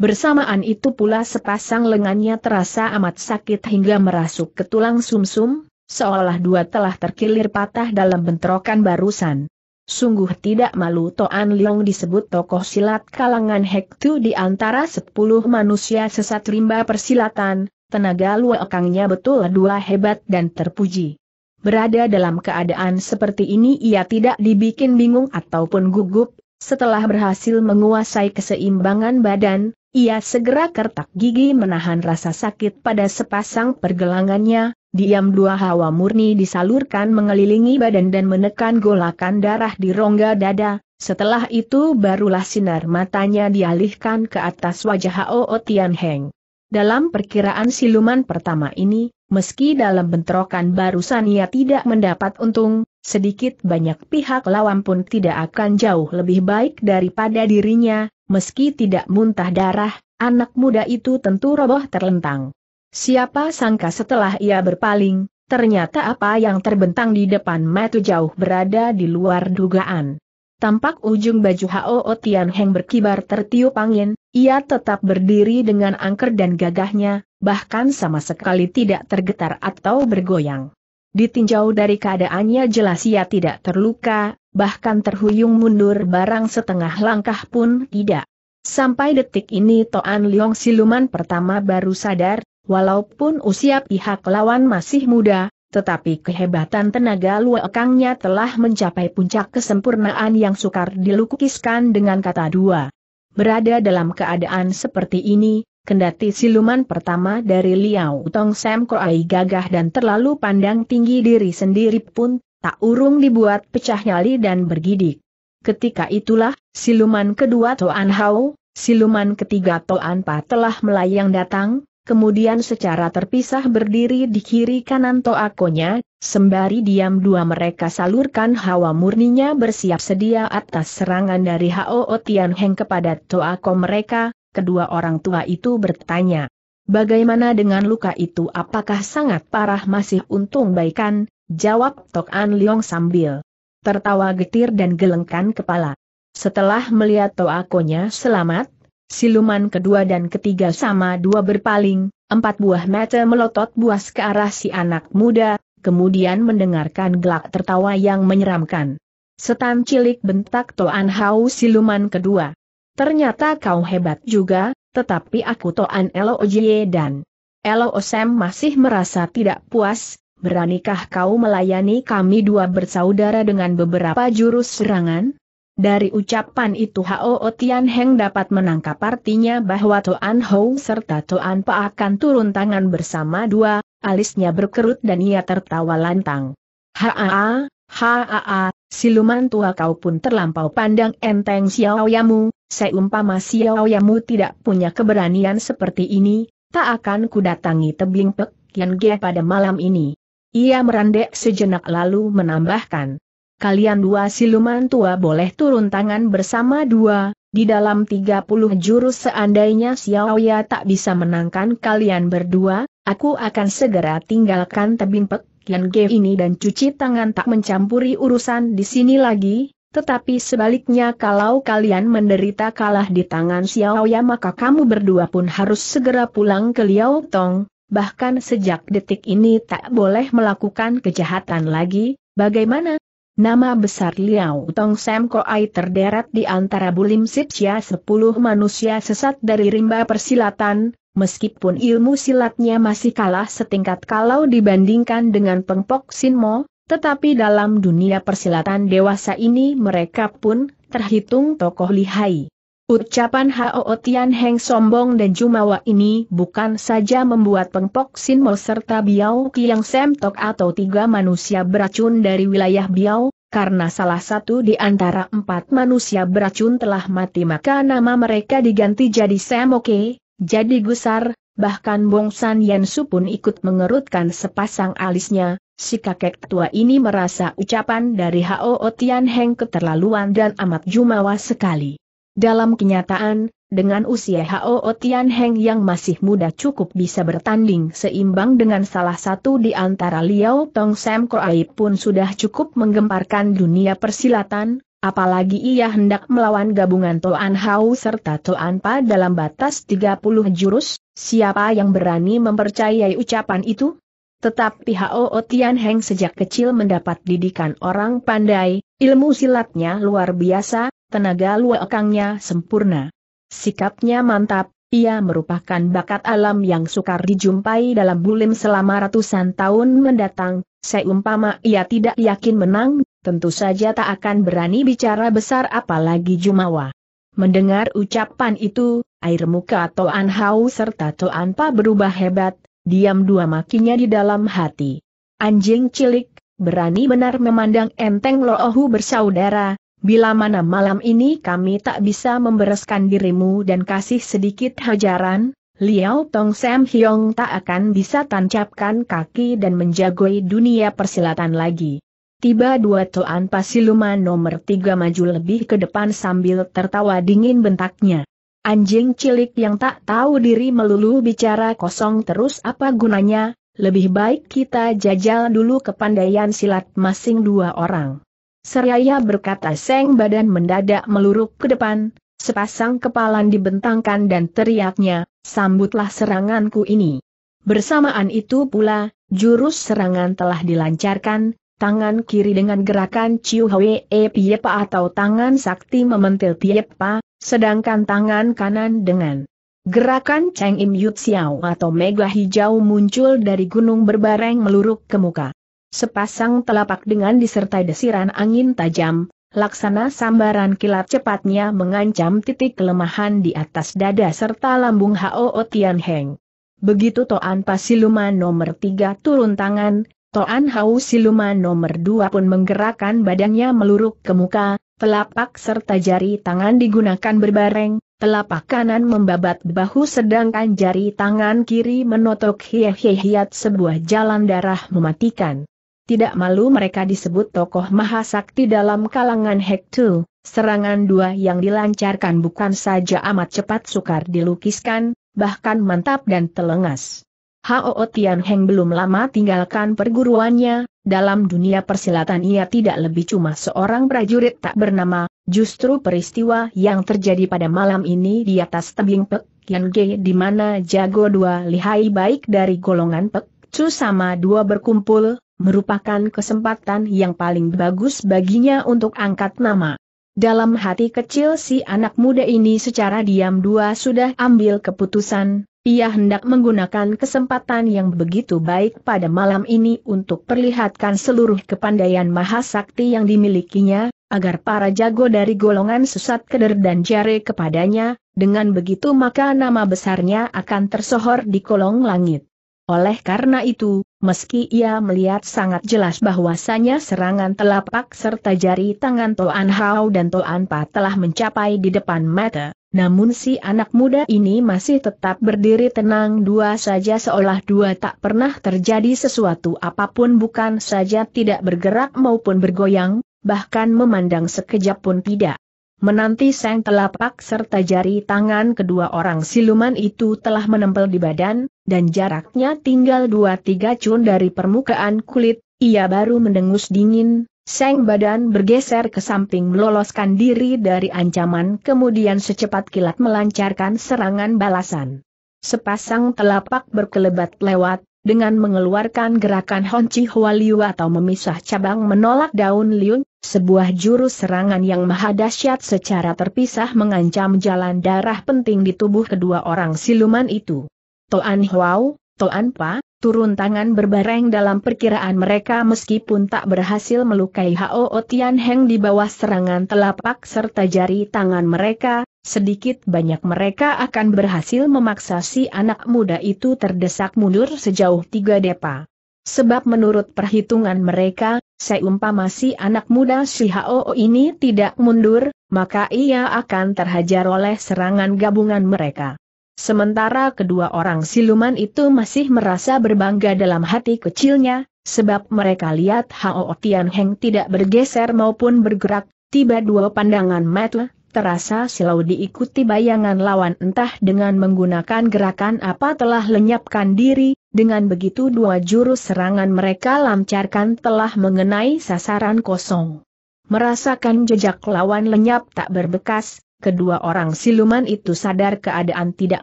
Bersamaan itu pula sepasang lengannya terasa amat sakit hingga merasuk ke tulang sumsum, -sum, seolah dua telah terkilir patah dalam bentrokan barusan. Sungguh tidak malu Toan Liong disebut tokoh silat kalangan Hektu di antara sepuluh manusia sesat rimba persilatan, tenaga luakangnya betul dua hebat dan terpuji. Berada dalam keadaan seperti ini ia tidak dibikin bingung ataupun gugup, setelah berhasil menguasai keseimbangan badan, ia segera kertak gigi menahan rasa sakit pada sepasang pergelangannya, Diam dua hawa murni disalurkan mengelilingi badan dan menekan golakan darah di rongga dada, setelah itu barulah sinar matanya dialihkan ke atas wajah Hao Tian Heng. Dalam perkiraan siluman pertama ini, meski dalam bentrokan barusan ia tidak mendapat untung, sedikit banyak pihak lawan pun tidak akan jauh lebih baik daripada dirinya, meski tidak muntah darah, anak muda itu tentu roboh terlentang. Siapa sangka setelah ia berpaling, ternyata apa yang terbentang di depan mata jauh berada di luar dugaan. Tampak ujung baju Hao Tian Heng berkibar tertiup angin, ia tetap berdiri dengan angker dan gagahnya, bahkan sama sekali tidak tergetar atau bergoyang. Ditinjau dari keadaannya jelas ia tidak terluka, bahkan terhuyung mundur barang setengah langkah pun tidak. Sampai detik ini Toan Liong siluman pertama baru sadar, Walaupun usia pihak lawan masih muda, tetapi kehebatan tenaga luekangnya telah mencapai puncak kesempurnaan yang sukar dilukiskan dengan kata dua. Berada dalam keadaan seperti ini, kendati siluman pertama dari Liao Tong Sam Koai gagah dan terlalu pandang tinggi diri sendiri pun, tak urung dibuat pecah nyali dan bergidik. Ketika itulah, siluman kedua Toan Hao, siluman ketiga Toan Pa telah melayang datang, kemudian secara terpisah berdiri di kiri kanan toakonya, sembari diam dua mereka salurkan hawa murninya bersiap sedia atas serangan dari Hao Heng kepada toako mereka, kedua orang tua itu bertanya. Bagaimana dengan luka itu apakah sangat parah masih untung baikan, jawab Tok An Leong sambil tertawa getir dan gelengkan kepala. Setelah melihat toakonya selamat, Siluman kedua dan ketiga sama dua berpaling, empat buah mata melotot buas ke arah si anak muda, kemudian mendengarkan gelak tertawa yang menyeramkan. Setan cilik bentak Toan Hau siluman kedua. Ternyata kau hebat juga, tetapi aku Toan Oje dan Elo Osem masih merasa tidak puas, beranikah kau melayani kami dua bersaudara dengan beberapa jurus serangan? Dari ucapan itu Hao Tian Heng dapat menangkap artinya bahwa Toan Hou serta Toan Pa akan turun tangan bersama dua, alisnya berkerut dan ia tertawa lantang. Haa, haa, siluman tua kau pun terlampau pandang enteng Xiaoyamu, seumpama Xiaoyamu tidak punya keberanian seperti ini, tak akan kudatangi tebing Pek Kian Ge pada malam ini. Ia merendek sejenak lalu menambahkan kalian dua siluman tua boleh turun tangan bersama dua, di dalam 30 jurus seandainya Xiaoya tak bisa menangkan kalian berdua, aku akan segera tinggalkan tebing pek yang Ge ini dan cuci tangan tak mencampuri urusan di sini lagi, tetapi sebaliknya kalau kalian menderita kalah di tangan Xiao Xiaoya maka kamu berdua pun harus segera pulang ke Liao Tong, bahkan sejak detik ini tak boleh melakukan kejahatan lagi, bagaimana? Nama besar Liao Tong Sam Koai terderet di antara bulim sitsia sepuluh manusia sesat dari rimba persilatan, meskipun ilmu silatnya masih kalah setingkat kalau dibandingkan dengan pengpok Sinmo, tetapi dalam dunia persilatan dewasa ini mereka pun terhitung tokoh lihai. Ucapan Hao Tian Heng sombong dan jumawa ini bukan saja membuat pengpok Sinmo serta Biao Kiang Semtok atau tiga manusia beracun dari wilayah Biao karena salah satu di antara empat manusia beracun telah mati maka nama mereka diganti jadi Semoke, jadi Gusar, bahkan Bongsan Yensu pun ikut mengerutkan sepasang alisnya, si kakek tua ini merasa ucapan dari Hao Tian Heng keterlaluan dan amat jumawa sekali. Dalam kenyataan, dengan usia Hao Tian Heng yang masih muda cukup bisa bertanding seimbang dengan salah satu di antara Liao Tong Sam Koai pun sudah cukup menggemparkan dunia persilatan, apalagi ia hendak melawan gabungan Toan Hao serta Toan Pa dalam batas 30 jurus, siapa yang berani mempercayai ucapan itu? Tetapi Hao Tian Heng sejak kecil mendapat didikan orang pandai, ilmu silatnya luar biasa, tenaga luakangnya sempurna. Sikapnya mantap, ia merupakan bakat alam yang sukar dijumpai dalam bulim selama ratusan tahun mendatang, seumpama ia tidak yakin menang, tentu saja tak akan berani bicara besar apalagi Jumawa. Mendengar ucapan itu, air muka Toan Hau serta Toan Pa berubah hebat, diam dua makinya di dalam hati. Anjing cilik, berani benar memandang enteng Loohu bersaudara, Bila mana malam ini kami tak bisa membereskan dirimu dan kasih sedikit hajaran, Liao Tong Sam Hyong tak akan bisa tancapkan kaki dan menjagoi dunia persilatan lagi. Tiba dua Toan Pasiluman nomor tiga maju lebih ke depan sambil tertawa dingin bentaknya. Anjing cilik yang tak tahu diri melulu bicara kosong terus apa gunanya, lebih baik kita jajal dulu kepandaian silat masing dua orang. Seraya berkata Seng badan mendadak meluruk ke depan, sepasang kepalan dibentangkan dan teriaknya, sambutlah seranganku ini. Bersamaan itu pula, jurus serangan telah dilancarkan, tangan kiri dengan gerakan Ciu Hwe e Piepa atau tangan sakti mementil Piepa, sedangkan tangan kanan dengan gerakan Cheng Im Yut Xiao atau mega hijau muncul dari gunung berbareng meluruk ke muka. Sepasang telapak dengan disertai desiran angin tajam, laksana sambaran kilat cepatnya mengancam titik kelemahan di atas dada serta lambung Hao Tian Heng. Begitu Toan Pasiluman nomor tiga turun tangan, Toan Hao Siluman nomor dua pun menggerakkan badannya meluruk ke muka, telapak serta jari tangan digunakan berbareng, telapak kanan membabat bahu sedangkan jari tangan kiri menotok hiat-hiat sebuah jalan darah mematikan. Tidak malu mereka disebut tokoh mahasakti dalam kalangan Hektu, serangan dua yang dilancarkan bukan saja amat cepat sukar dilukiskan, bahkan mantap dan telengas. Hao Tian belum lama tinggalkan perguruannya, dalam dunia persilatan ia tidak lebih cuma seorang prajurit tak bernama, justru peristiwa yang terjadi pada malam ini di atas tebing Pek Yan di mana jago dua lihai baik dari golongan Pek Cu sama dua berkumpul, merupakan kesempatan yang paling bagus baginya untuk angkat nama. Dalam hati kecil si anak muda ini secara diam dua sudah ambil keputusan, ia hendak menggunakan kesempatan yang begitu baik pada malam ini untuk perlihatkan seluruh kepandaian mahasakti yang dimilikinya, agar para jago dari golongan sesat keder dan jare kepadanya, dengan begitu maka nama besarnya akan tersohor di kolong langit. Oleh karena itu, meski ia melihat sangat jelas bahwasanya serangan telapak serta jari tangan Toan Hao dan Toan Pa telah mencapai di depan mata, namun si anak muda ini masih tetap berdiri tenang dua saja seolah dua tak pernah terjadi sesuatu apapun bukan saja tidak bergerak maupun bergoyang, bahkan memandang sekejap pun tidak. Menanti sang telapak serta jari tangan kedua orang siluman itu telah menempel di badan, dan jaraknya tinggal dua-tiga cun dari permukaan kulit, ia baru mendengus dingin, seng badan bergeser ke samping meloloskan diri dari ancaman kemudian secepat kilat melancarkan serangan balasan. Sepasang telapak berkelebat lewat, dengan mengeluarkan gerakan honci hualiu atau memisah cabang menolak daun liun, sebuah jurus serangan yang mahadasyat secara terpisah mengancam jalan darah penting di tubuh kedua orang siluman itu. Toan Huau, Toan Pa, turun tangan berbareng dalam perkiraan mereka meskipun tak berhasil melukai Hao Tian Heng di bawah serangan telapak serta jari tangan mereka, sedikit banyak mereka akan berhasil memaksa si anak muda itu terdesak mundur sejauh tiga depa. Sebab menurut perhitungan mereka, seumpama si anak muda si Hao ini tidak mundur, maka ia akan terhajar oleh serangan gabungan mereka. Sementara kedua orang siluman itu masih merasa berbangga dalam hati kecilnya, sebab mereka lihat Hao Tian Heng tidak bergeser maupun bergerak, tiba dua pandangan mata, terasa silau diikuti bayangan lawan entah dengan menggunakan gerakan apa telah lenyapkan diri, dengan begitu dua jurus serangan mereka lancarkan telah mengenai sasaran kosong. Merasakan jejak lawan lenyap tak berbekas, kedua orang siluman itu sadar keadaan tidak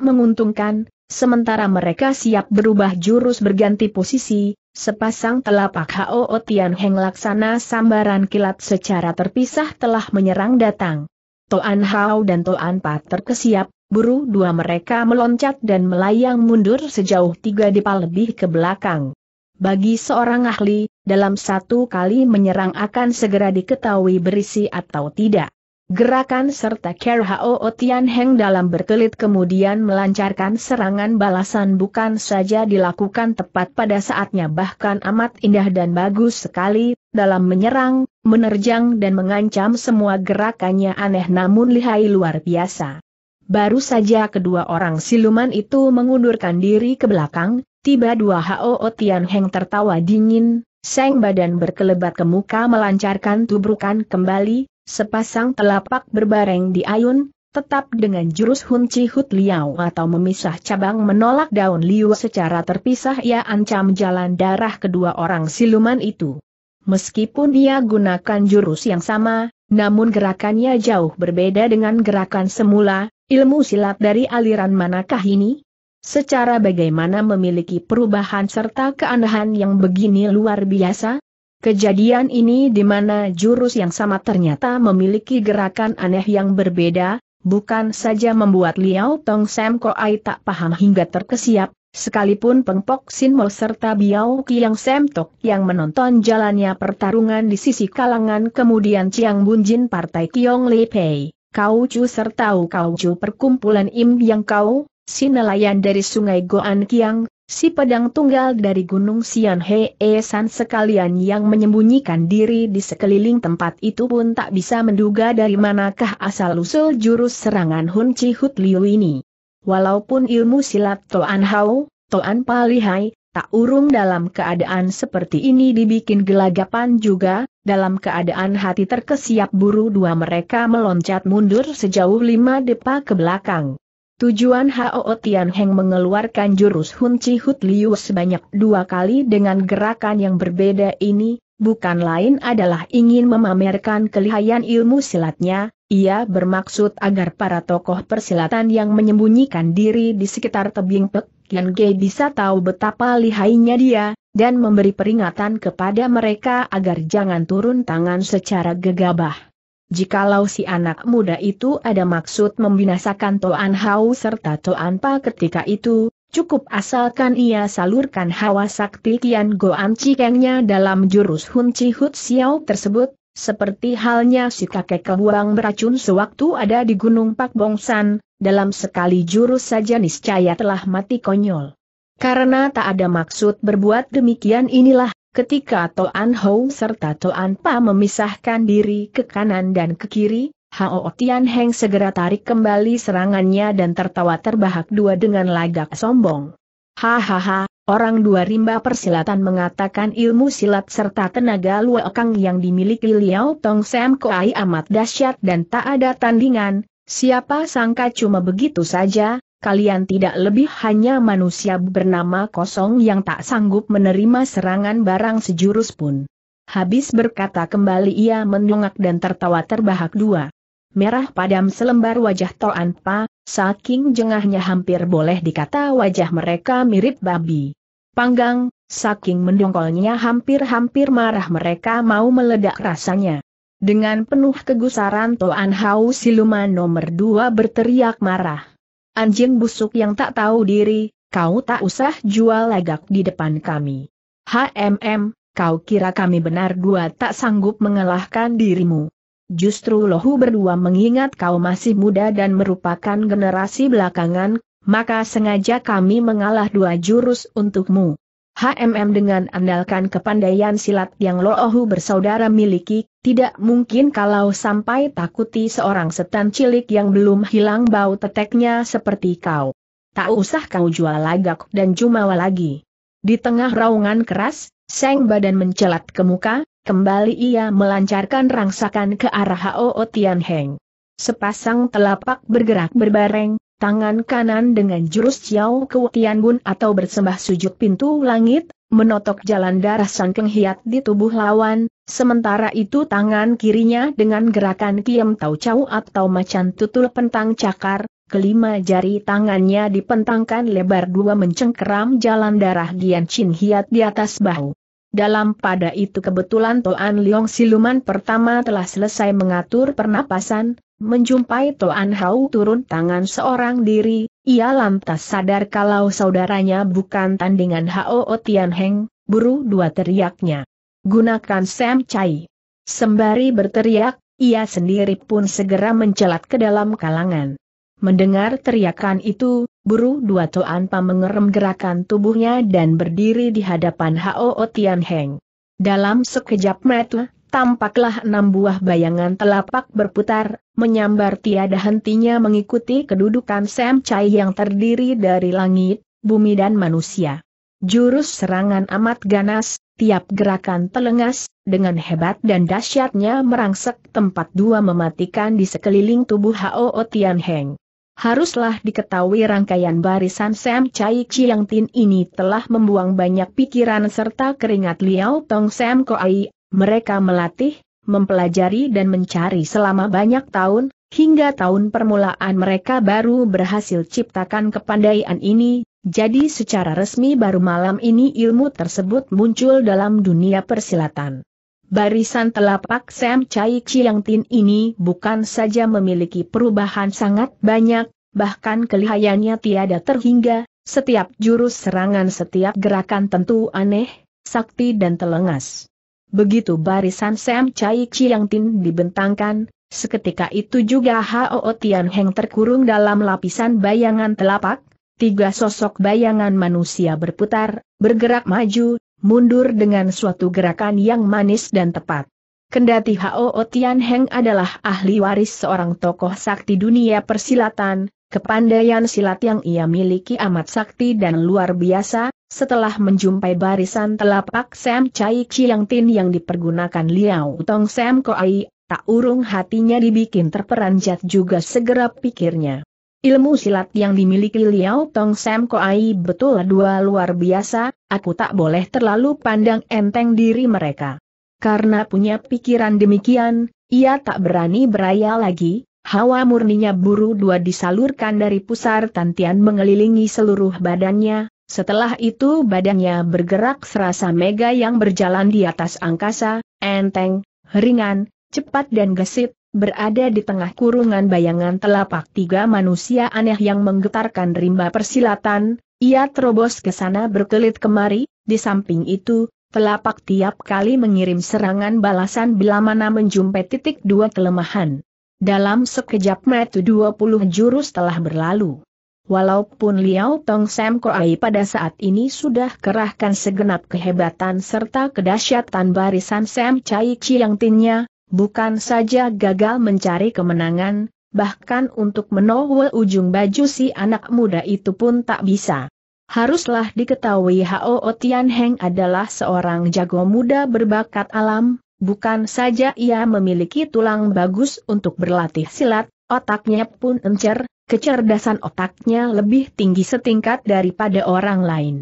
menguntungkan, sementara mereka siap berubah jurus berganti posisi, sepasang telapak Hao Tian Heng laksana sambaran kilat secara terpisah telah menyerang datang. Toan Hao dan Toan Pat terkesiap, buru dua mereka meloncat dan melayang mundur sejauh tiga dipal lebih ke belakang. Bagi seorang ahli, dalam satu kali menyerang akan segera diketahui berisi atau tidak. Gerakan serta care Hao Tian Heng dalam berkelit kemudian melancarkan serangan balasan bukan saja dilakukan tepat pada saatnya bahkan amat indah dan bagus sekali, dalam menyerang, menerjang dan mengancam semua gerakannya aneh namun lihai luar biasa. Baru saja kedua orang siluman itu mengundurkan diri ke belakang, tiba dua Hao Tian Heng tertawa dingin, seng badan berkelebat ke muka melancarkan tubrukan kembali, Sepasang telapak berbareng di ayun, tetap dengan jurus hunci hut liau atau memisah cabang menolak daun liu secara terpisah ia ancam jalan darah kedua orang siluman itu. Meskipun ia gunakan jurus yang sama, namun gerakannya jauh berbeda dengan gerakan semula, ilmu silat dari aliran manakah ini? Secara bagaimana memiliki perubahan serta keanehan yang begini luar biasa? Kejadian ini di mana jurus yang sama ternyata memiliki gerakan aneh yang berbeda, bukan saja membuat Liao Tong Sam Koai tak paham hingga terkesiap, sekalipun Pengpok Sin Mo serta Biao Kiang Sam Tok yang menonton jalannya pertarungan di sisi kalangan kemudian Chiang Bunjin Partai Kiong Li Pei, Kau Chu serta Kau Chu perkumpulan Im Yang Kau, sinelayan dari sungai Goan Kiang, Si pedang tunggal dari Gunung Sian Hei e San sekalian yang menyembunyikan diri di sekeliling tempat itu pun tak bisa menduga dari manakah asal-usul jurus serangan Hun Chi Hut Liu ini. Walaupun ilmu silat Toan Hao, Toan Palihai, tak urung dalam keadaan seperti ini dibikin gelagapan juga, dalam keadaan hati terkesiap buru dua mereka meloncat mundur sejauh lima depa ke belakang. Tujuan Hao Tianheng mengeluarkan jurus Hun Chi Hut Liu sebanyak dua kali dengan gerakan yang berbeda ini, bukan lain adalah ingin memamerkan kelihayan ilmu silatnya, ia bermaksud agar para tokoh persilatan yang menyembunyikan diri di sekitar tebing Pek Kian Ge bisa tahu betapa lihainya dia, dan memberi peringatan kepada mereka agar jangan turun tangan secara gegabah jikalau si anak muda itu ada maksud membinasakan Toan Hau serta Toan Pa ketika itu, Cukup asalkan ia salurkan hawa sakti Kian Goan Cikengnya dalam jurus Hun Chi Hut Xiao tersebut, seperti halnya si kakek kebuang beracun sewaktu ada di Gunung Pak Bongsan, dalam sekali jurus saja niscaya telah mati konyol. Karena tak ada maksud berbuat demikian inilah Ketika Toan Hou serta Toan Pa memisahkan diri ke kanan dan ke kiri, Hao Tian Heng segera tarik kembali serangannya dan tertawa terbahak dua dengan lagak sombong. Hahaha, orang dua rimba persilatan mengatakan ilmu silat serta tenaga luekang yang dimiliki Liao Tong Sam Koai amat dahsyat dan tak ada tandingan, siapa sangka cuma begitu saja, kalian tidak lebih hanya manusia bernama kosong yang tak sanggup menerima serangan barang sejurus pun. Habis berkata kembali ia mendongak dan tertawa terbahak dua. Merah padam selembar wajah Toan Pa, saking jengahnya hampir boleh dikata wajah mereka mirip babi. Panggang, saking mendongkolnya hampir-hampir marah mereka mau meledak rasanya. Dengan penuh kegusaran Toan Hau siluman nomor dua berteriak marah. Anjing busuk yang tak tahu diri, kau tak usah jual legak di depan kami. HMM, kau kira kami benar dua tak sanggup mengalahkan dirimu. Justru lohu berdua mengingat kau masih muda dan merupakan generasi belakangan, maka sengaja kami mengalah dua jurus untukmu. HMM dengan andalkan kepandaian silat yang Lohu bersaudara miliki, tidak mungkin kalau sampai takuti seorang setan cilik yang belum hilang bau teteknya seperti kau. Tak usah kau jual lagak dan jumawa lagi. Di tengah raungan keras, seng badan mencelat ke muka, kembali ia melancarkan rangsakan ke arah Hao Tian Heng. Sepasang telapak bergerak berbareng, tangan kanan dengan jurus Ciao Ke Tian Bun atau bersembah sujud pintu langit, menotok jalan darah sangkeng hiat di tubuh lawan, Sementara itu tangan kirinya dengan gerakan kiam tau cau atau macan tutul pentang cakar, kelima jari tangannya dipentangkan lebar dua mencengkeram jalan darah Dian Chin Hiat di atas bahu. Dalam pada itu kebetulan Toan Liong siluman pertama telah selesai mengatur pernapasan, menjumpai Toan Hau turun tangan seorang diri, ia lantas sadar kalau saudaranya bukan tandingan Hao Tian Heng, buru dua teriaknya. Gunakan Sam Chai. Sembari berteriak, ia sendiri pun segera mencelat ke dalam kalangan. Mendengar teriakan itu, buru dua toan mengerem gerakan tubuhnya dan berdiri di hadapan Hao Tian Heng. Dalam sekejap mata, tampaklah enam buah bayangan telapak berputar, menyambar tiada hentinya mengikuti kedudukan Sam Chai yang terdiri dari langit, bumi dan manusia. Jurus serangan amat ganas, tiap gerakan telengas, dengan hebat dan dahsyatnya merangsek tempat dua mematikan di sekeliling tubuh Hao Tian Heng. Haruslah diketahui rangkaian barisan Sam Chai Chiang Tin ini telah membuang banyak pikiran serta keringat Liao Tong Sam Koai, mereka melatih, mempelajari dan mencari selama banyak tahun, hingga tahun permulaan mereka baru berhasil ciptakan kepandaian ini, jadi secara resmi baru malam ini ilmu tersebut muncul dalam dunia persilatan. Barisan telapak Sam Chai Chiang Tin ini bukan saja memiliki perubahan sangat banyak, bahkan kelihayannya tiada terhingga, setiap jurus serangan setiap gerakan tentu aneh, sakti dan telengas. Begitu barisan Sam Chai Chiang Tin dibentangkan, seketika itu juga Hao Tian Heng terkurung dalam lapisan bayangan telapak, tiga sosok bayangan manusia berputar, bergerak maju, mundur dengan suatu gerakan yang manis dan tepat. Kendati Hao Otian Heng adalah ahli waris seorang tokoh sakti dunia persilatan, kepandaian silat yang ia miliki amat sakti dan luar biasa, setelah menjumpai barisan telapak Sam Chai Chiang Tin yang dipergunakan Liao Tong Sam Koai, tak urung hatinya dibikin terperanjat juga segera pikirnya. Ilmu silat yang dimiliki Liao Tong Sam Koai betul dua luar biasa, aku tak boleh terlalu pandang enteng diri mereka. Karena punya pikiran demikian, ia tak berani beraya lagi, hawa murninya buru dua disalurkan dari pusar tantian mengelilingi seluruh badannya, setelah itu badannya bergerak serasa mega yang berjalan di atas angkasa, enteng, ringan, cepat dan gesit, berada di tengah kurungan bayangan telapak tiga manusia aneh yang menggetarkan rimba persilatan, ia terobos ke sana berkelit kemari, di samping itu, telapak tiap kali mengirim serangan balasan bila mana menjumpai titik dua kelemahan. Dalam sekejap metu 20 jurus telah berlalu. Walaupun Liao Tong Sam Koai pada saat ini sudah kerahkan segenap kehebatan serta kedahsyatan barisan Sam Chai Chiang Tinnya, bukan saja gagal mencari kemenangan, bahkan untuk menowel ujung baju si anak muda itu pun tak bisa. Haruslah diketahui Hao Otian Heng adalah seorang jago muda berbakat alam, bukan saja ia memiliki tulang bagus untuk berlatih silat, otaknya pun encer, kecerdasan otaknya lebih tinggi setingkat daripada orang lain.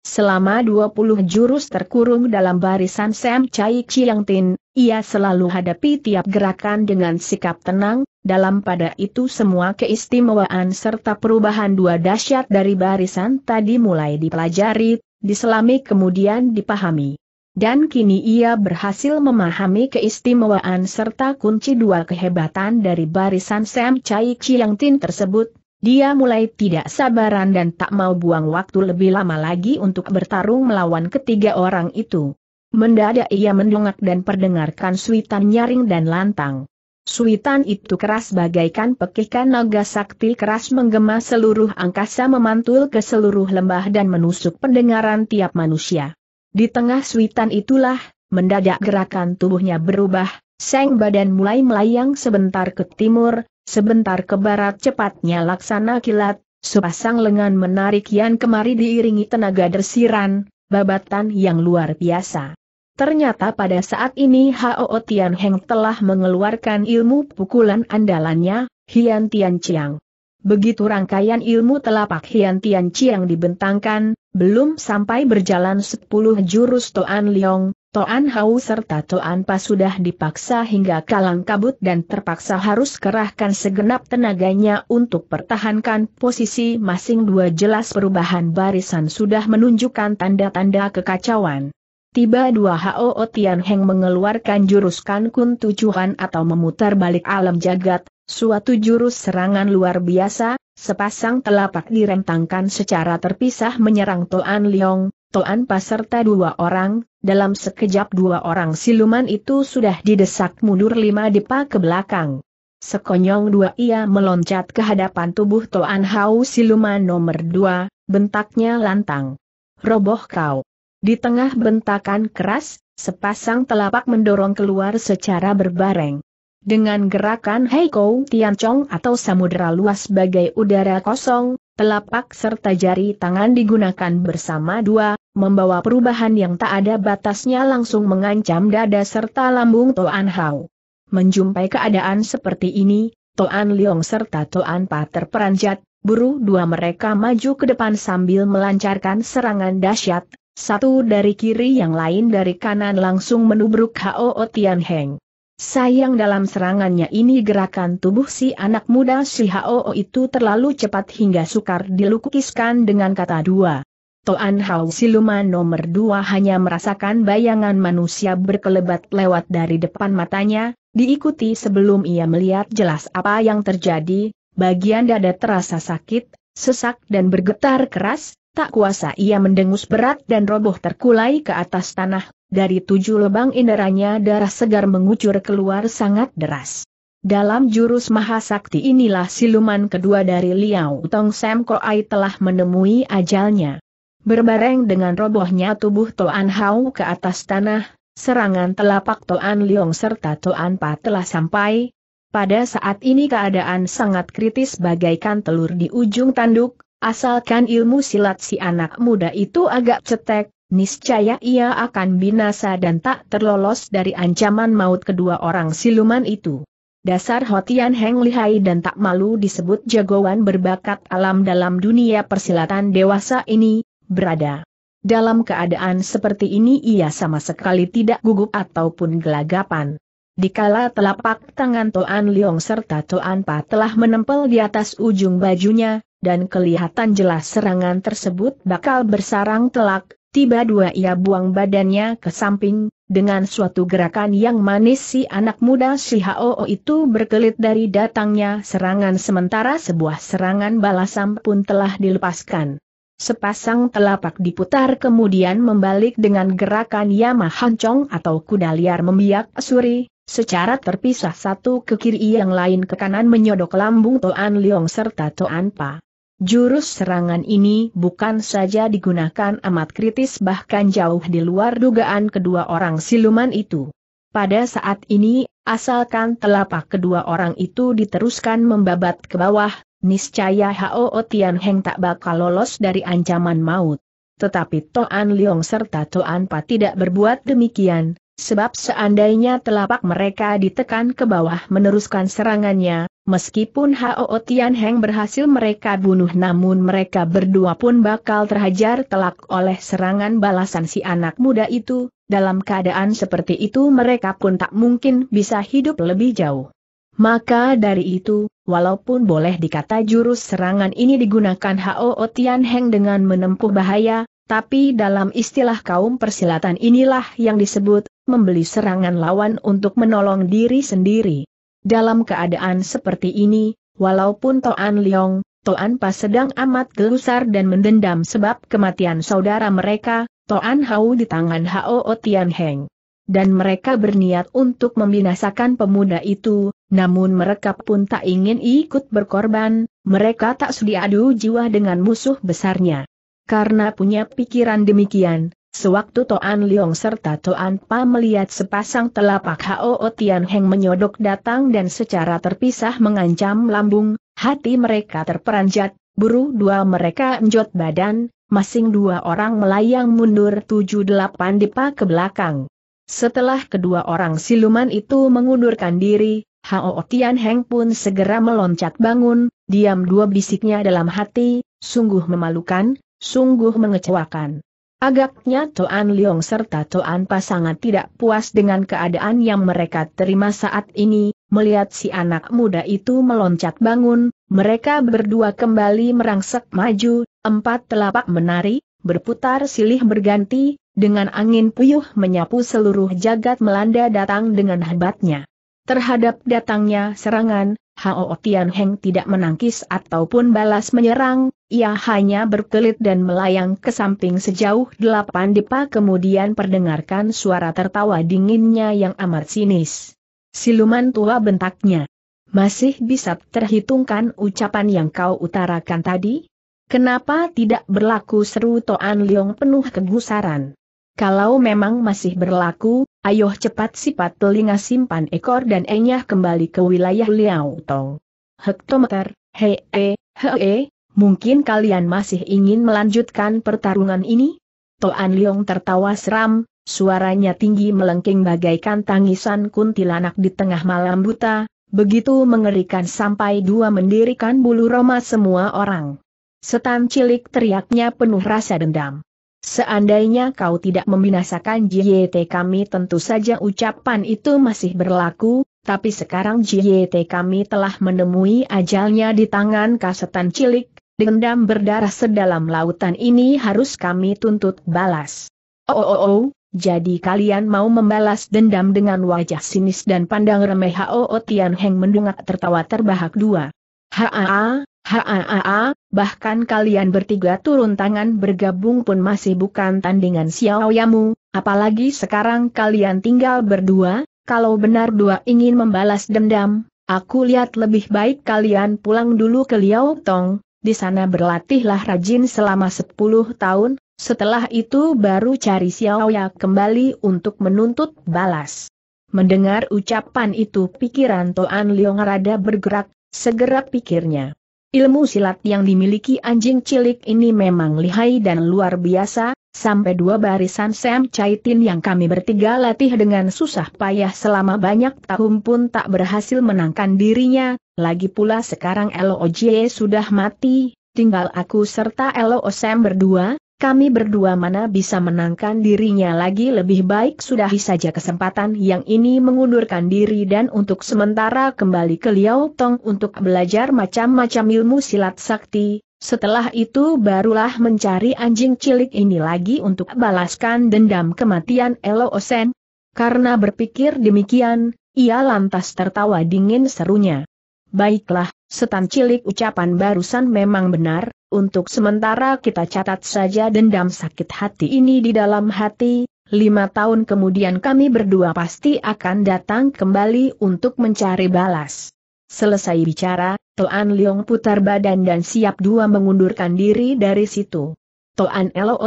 Selama 20 jurus terkurung dalam barisan Sam Chai Chiang Tin, ia selalu hadapi tiap gerakan dengan sikap tenang, dalam pada itu semua keistimewaan serta perubahan dua dahsyat dari barisan tadi mulai dipelajari, diselami kemudian dipahami. Dan kini ia berhasil memahami keistimewaan serta kunci dua kehebatan dari barisan Sam Chai Chiang Tin tersebut, dia mulai tidak sabaran dan tak mau buang waktu lebih lama lagi untuk bertarung melawan ketiga orang itu. Mendadak ia mendongak dan perdengarkan suitan nyaring dan lantang. Suitan itu keras bagaikan pekikan naga sakti keras menggema seluruh angkasa memantul ke seluruh lembah dan menusuk pendengaran tiap manusia. Di tengah suitan itulah, mendadak gerakan tubuhnya berubah, seng badan mulai melayang sebentar ke timur, Sebentar ke barat cepatnya laksana kilat, sepasang lengan menarik yang kemari diiringi tenaga dersiran, babatan yang luar biasa. Ternyata pada saat ini Hao Tian Heng telah mengeluarkan ilmu pukulan andalannya, Hian Tian Chiang. Begitu rangkaian ilmu telapak Hian Tian Chiang dibentangkan, belum sampai berjalan sepuluh jurus Toan Liong, Toan Hau serta Toan Pa sudah dipaksa hingga kalang kabut dan terpaksa harus kerahkan segenap tenaganya untuk pertahankan posisi masing dua jelas perubahan barisan sudah menunjukkan tanda-tanda kekacauan. Tiba dua Hao Tian Heng mengeluarkan jurus kan kun tujuan atau memutar balik alam jagat, suatu jurus serangan luar biasa, sepasang telapak direntangkan secara terpisah menyerang Toan Liong, Toan Paserta dua orang, dalam sekejap dua orang siluman itu sudah didesak mundur lima depa ke belakang. Sekonyong dua ia meloncat ke hadapan tubuh Toan Hau siluman nomor dua, bentaknya lantang. Roboh kau. Di tengah bentakan keras, sepasang telapak mendorong keluar secara berbareng. Dengan gerakan Heiko Tian Chong atau samudera luas sebagai udara kosong, telapak serta jari tangan digunakan bersama dua, membawa perubahan yang tak ada batasnya langsung mengancam dada serta lambung Toan Hao. Menjumpai keadaan seperti ini, Toan Leong serta Toan Pa terperanjat, buru dua mereka maju ke depan sambil melancarkan serangan dahsyat, satu dari kiri yang lain dari kanan langsung menubruk Hao Tian Heng. Sayang dalam serangannya ini gerakan tubuh si anak muda si Hao itu terlalu cepat hingga sukar dilukiskan dengan kata dua. Toan Hao siluman nomor dua hanya merasakan bayangan manusia berkelebat lewat dari depan matanya, diikuti sebelum ia melihat jelas apa yang terjadi, bagian dada terasa sakit, sesak dan bergetar keras, Tak kuasa ia mendengus berat dan roboh terkulai ke atas tanah, dari tujuh lebang inderanya darah segar mengucur keluar sangat deras. Dalam jurus mahasakti inilah siluman kedua dari Liao Tong Sam Koai telah menemui ajalnya. Berbareng dengan robohnya tubuh Toan Hao ke atas tanah, serangan telapak Toan Liong serta Toan Pa telah sampai. Pada saat ini keadaan sangat kritis bagaikan telur di ujung tanduk, Asalkan ilmu silat si anak muda itu agak cetek, niscaya ia akan binasa dan tak terlolos dari ancaman maut kedua orang siluman itu. Dasar Hotian Heng lihai dan tak malu disebut jagoan berbakat alam dalam dunia persilatan dewasa ini, berada. Dalam keadaan seperti ini ia sama sekali tidak gugup ataupun gelagapan. Dikala telapak tangan Toan Liong serta Toan Pa telah menempel di atas ujung bajunya, dan kelihatan jelas serangan tersebut bakal bersarang telak, tiba dua ia buang badannya ke samping, dengan suatu gerakan yang manis si anak muda si Hao itu berkelit dari datangnya serangan sementara sebuah serangan balasan pun telah dilepaskan. Sepasang telapak diputar kemudian membalik dengan gerakan Yamahancong atau kuda liar membiak suri, secara terpisah satu ke kiri yang lain ke kanan menyodok lambung Toan Liong serta Toan Pa. Jurus serangan ini bukan saja digunakan amat kritis bahkan jauh di luar dugaan kedua orang siluman itu. Pada saat ini, asalkan telapak kedua orang itu diteruskan membabat ke bawah, niscaya Hao Tian Heng tak bakal lolos dari ancaman maut. Tetapi Toan Liong serta Toan Pa tidak berbuat demikian, sebab seandainya telapak mereka ditekan ke bawah meneruskan serangannya, Meskipun Hao Heng berhasil mereka bunuh namun mereka berdua pun bakal terhajar telak oleh serangan balasan si anak muda itu, dalam keadaan seperti itu mereka pun tak mungkin bisa hidup lebih jauh. Maka dari itu, walaupun boleh dikata jurus serangan ini digunakan Hao Heng dengan menempuh bahaya, tapi dalam istilah kaum persilatan inilah yang disebut, membeli serangan lawan untuk menolong diri sendiri. Dalam keadaan seperti ini, walaupun Toan Liong, Toan Pas sedang amat gelusar dan mendendam sebab kematian saudara mereka, Toan Hao di tangan Hao Tian Heng. Dan mereka berniat untuk membinasakan pemuda itu, namun mereka pun tak ingin ikut berkorban, mereka tak sudi adu jiwa dengan musuh besarnya. Karena punya pikiran demikian, Sewaktu Toan Liong serta Toan Pa melihat sepasang telapak Hao Tian Heng menyodok datang dan secara terpisah mengancam lambung, hati mereka terperanjat, buru dua mereka enjot badan, masing dua orang melayang mundur tujuh delapan dipa ke belakang. Setelah kedua orang siluman itu mengundurkan diri, Hao Tian Heng pun segera meloncat bangun, diam dua bisiknya dalam hati, sungguh memalukan, sungguh mengecewakan. Agaknya Toan Leong serta Toan Pa sangat tidak puas dengan keadaan yang mereka terima saat ini, melihat si anak muda itu meloncat bangun, mereka berdua kembali merangsek maju, empat telapak menari, berputar silih berganti, dengan angin puyuh menyapu seluruh jagat melanda datang dengan hebatnya. Terhadap datangnya serangan, Hao Tian Heng tidak menangkis ataupun balas menyerang, ia hanya berkelit dan melayang ke samping sejauh delapan depa kemudian perdengarkan suara tertawa dinginnya yang amat sinis. Siluman tua bentaknya. Masih bisa terhitungkan ucapan yang kau utarakan tadi? Kenapa tidak berlaku seru Toan Leong penuh kegusaran? Kalau memang masih berlaku, ayo cepat sipat telinga simpan ekor dan enyah kembali ke wilayah Liao Tong. Hektometer, hee, hee, he, e, e, mungkin kalian masih ingin melanjutkan pertarungan ini? Toan Liong tertawa seram, suaranya tinggi melengking bagaikan tangisan kuntilanak di tengah malam buta, begitu mengerikan sampai dua mendirikan bulu roma semua orang. Setan cilik teriaknya penuh rasa dendam. Seandainya kau tidak membinasakan JYT kami tentu saja ucapan itu masih berlaku, tapi sekarang JYT kami telah menemui ajalnya di tangan kasetan cilik, dendam berdarah sedalam lautan ini harus kami tuntut balas. Oh oh oh, jadi kalian mau membalas dendam dengan wajah sinis dan pandang remeh Hao oh, oh, Tian Heng mendungak tertawa terbahak dua. Haa, Haa, bahkan kalian bertiga turun tangan bergabung pun masih bukan tandingan Xiao Yamu, apalagi sekarang kalian tinggal berdua, kalau benar dua ingin membalas dendam, aku lihat lebih baik kalian pulang dulu ke Liao Tong, di sana berlatihlah rajin selama 10 tahun, setelah itu baru cari Xiao Ya kembali untuk menuntut balas. Mendengar ucapan itu pikiran Toan Liong rada bergerak, segera pikirnya. Ilmu silat yang dimiliki anjing cilik ini memang lihai dan luar biasa, sampai dua barisan Sam Chaitin yang kami bertiga latih dengan susah payah selama banyak tahun pun tak berhasil menangkan dirinya, lagi pula sekarang Loj e sudah mati, tinggal aku serta Lo Sam berdua, kami berdua mana bisa menangkan dirinya lagi lebih baik sudahi saja kesempatan yang ini mengundurkan diri dan untuk sementara kembali ke Liao Tong untuk belajar macam-macam ilmu silat sakti, setelah itu barulah mencari anjing cilik ini lagi untuk balaskan dendam kematian Elo Osen. Karena berpikir demikian, ia lantas tertawa dingin serunya. Baiklah, setan cilik ucapan barusan memang benar, untuk sementara kita catat saja dendam sakit hati ini di dalam hati, lima tahun kemudian kami berdua pasti akan datang kembali untuk mencari balas. Selesai bicara, Toan Leong putar badan dan siap dua mengundurkan diri dari situ. Toan Lot,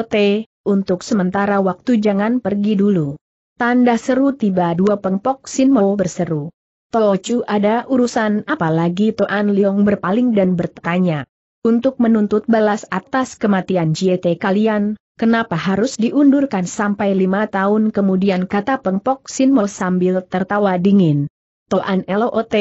untuk sementara waktu jangan pergi dulu. Tanda seru tiba dua pengpok Mo berseru. Tochu ada urusan apalagi Toan Leong berpaling dan bertanya untuk menuntut balas atas kematian JT kalian, kenapa harus diundurkan sampai lima tahun kemudian kata pengpok Sinmo sambil tertawa dingin. Toan Lot,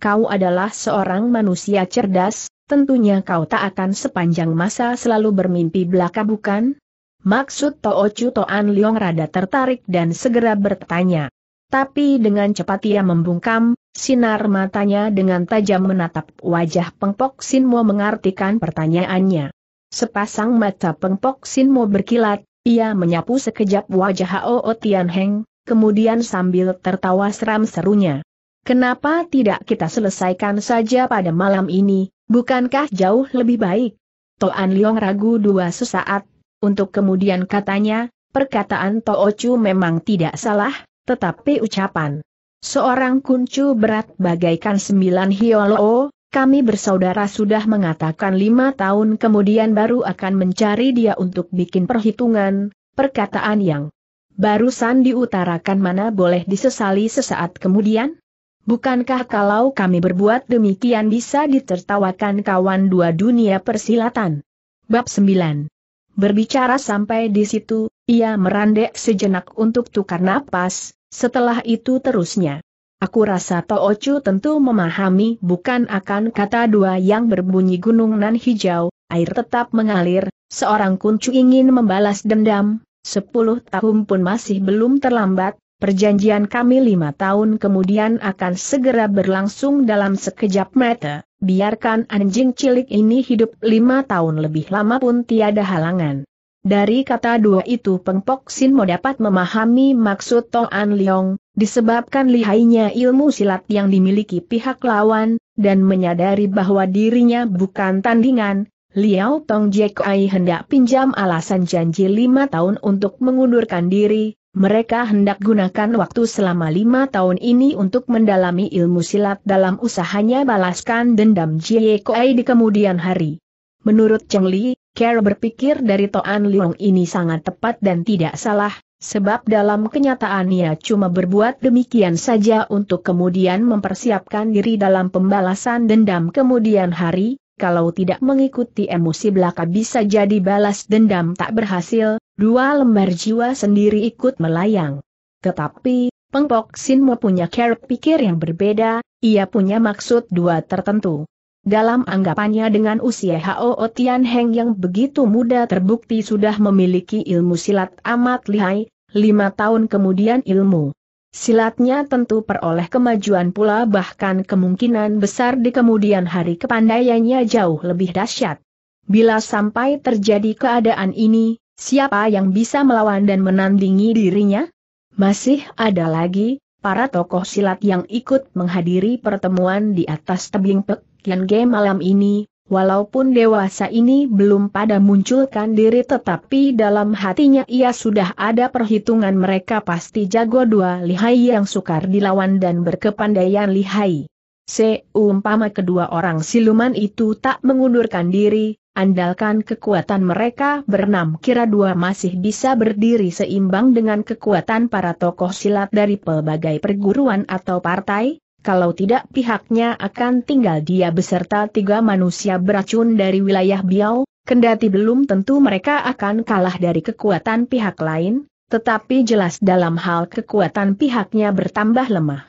kau adalah seorang manusia cerdas, tentunya kau tak akan sepanjang masa selalu bermimpi belaka bukan? Maksud Toochu Toan Liong rada tertarik dan segera bertanya tapi dengan cepat ia membungkam, sinar matanya dengan tajam menatap wajah Pengpok Sinmo mengartikan pertanyaannya. Sepasang mata Pengpok Sinmo berkilat, ia menyapu sekejap wajah O Tianheng, kemudian sambil tertawa seram serunya. Kenapa tidak kita selesaikan saja pada malam ini, bukankah jauh lebih baik? Toan Liong ragu dua sesaat, untuk kemudian katanya, perkataan Ocu memang tidak salah, tetapi ucapan seorang kuncu berat bagaikan sembilan hiolo, kami bersaudara sudah mengatakan lima tahun kemudian baru akan mencari dia untuk bikin perhitungan, perkataan yang barusan diutarakan mana boleh disesali sesaat kemudian? Bukankah kalau kami berbuat demikian bisa ditertawakan kawan dua dunia persilatan? Bab 9 Berbicara sampai di situ, ia merandek sejenak untuk tukar napas, setelah itu terusnya. Aku rasa Toocu tentu memahami bukan akan kata dua yang berbunyi gunung nan hijau, air tetap mengalir, seorang kuncu ingin membalas dendam, sepuluh tahun pun masih belum terlambat, perjanjian kami lima tahun kemudian akan segera berlangsung dalam sekejap mata, biarkan anjing cilik ini hidup lima tahun lebih lama pun tiada halangan. Dari kata dua itu Peng Pok Sin Mo dapat memahami maksud Tong An Leong, disebabkan lihainya ilmu silat yang dimiliki pihak lawan, dan menyadari bahwa dirinya bukan tandingan, Liao Tong Jek Ai hendak pinjam alasan janji lima tahun untuk mengundurkan diri, mereka hendak gunakan waktu selama lima tahun ini untuk mendalami ilmu silat dalam usahanya balaskan dendam Jie Ai di kemudian hari. Menurut Cheng Li, Care berpikir dari Toan Liong ini sangat tepat dan tidak salah, sebab dalam kenyataannya cuma berbuat demikian saja untuk kemudian mempersiapkan diri dalam pembalasan dendam kemudian hari, kalau tidak mengikuti emosi belaka bisa jadi balas dendam tak berhasil, dua lembar jiwa sendiri ikut melayang. Tetapi, Pengpok Sinmo punya Care pikir yang berbeda, ia punya maksud dua tertentu. Dalam anggapannya dengan usia Hao Tian Heng yang begitu muda terbukti sudah memiliki ilmu silat amat lihai, lima tahun kemudian ilmu silatnya tentu peroleh kemajuan pula bahkan kemungkinan besar di kemudian hari kepandaiannya jauh lebih dahsyat. Bila sampai terjadi keadaan ini, siapa yang bisa melawan dan menandingi dirinya? Masih ada lagi, para tokoh silat yang ikut menghadiri pertemuan di atas tebing pek Tian Ge malam ini, walaupun dewasa ini belum pada munculkan diri tetapi dalam hatinya ia sudah ada perhitungan mereka pasti jago dua lihai yang sukar dilawan dan berkepandaian lihai. Seumpama kedua orang siluman itu tak mengundurkan diri, andalkan kekuatan mereka bernam kira dua masih bisa berdiri seimbang dengan kekuatan para tokoh silat dari pelbagai perguruan atau partai, kalau tidak pihaknya akan tinggal dia beserta tiga manusia beracun dari wilayah Biau, kendati belum tentu mereka akan kalah dari kekuatan pihak lain, tetapi jelas dalam hal kekuatan pihaknya bertambah lemah.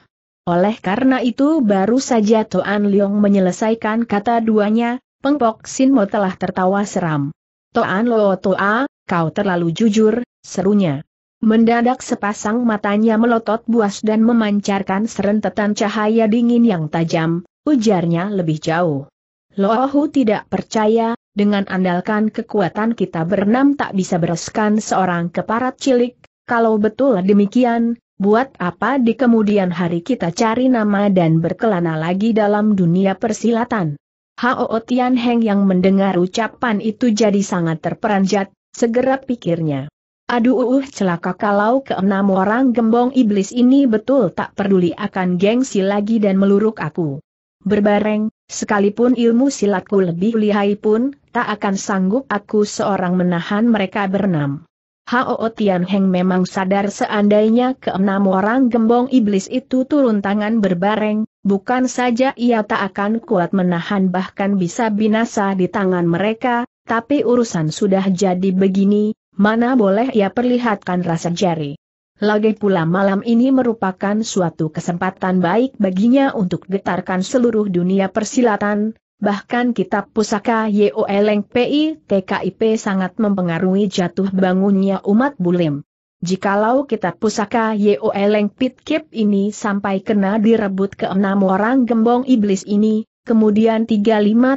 Oleh karena itu baru saja Toan Leong menyelesaikan kata duanya, Pengpok Sinmo telah tertawa seram. Toan Lo Toa, kau terlalu jujur, serunya. Mendadak sepasang matanya melotot buas dan memancarkan serentetan cahaya dingin yang tajam, ujarnya lebih jauh. Lohu tidak percaya, dengan andalkan kekuatan kita berenam tak bisa bereskan seorang keparat cilik, kalau betul demikian, buat apa di kemudian hari kita cari nama dan berkelana lagi dalam dunia persilatan. Hao Tian Heng yang mendengar ucapan itu jadi sangat terperanjat, segera pikirnya. Aduh uh, uh, celaka kalau keenam orang gembong iblis ini betul tak peduli akan gengsi lagi dan meluruk aku. Berbareng, sekalipun ilmu silatku lebih lihai pun, tak akan sanggup aku seorang menahan mereka berenam. Hao Tian Heng memang sadar seandainya keenam orang gembong iblis itu turun tangan berbareng, bukan saja ia tak akan kuat menahan bahkan bisa binasa di tangan mereka, tapi urusan sudah jadi begini, Mana boleh ia perlihatkan rasa jari. Lagi pula malam ini merupakan suatu kesempatan baik baginya untuk getarkan seluruh dunia persilatan, bahkan kitab pusaka Yoeleng PI TKIP sangat mempengaruhi jatuh bangunnya umat bulim. Jikalau kitab pusaka Yoeleng Pitkip ini sampai kena direbut ke enam orang gembong iblis ini, kemudian 35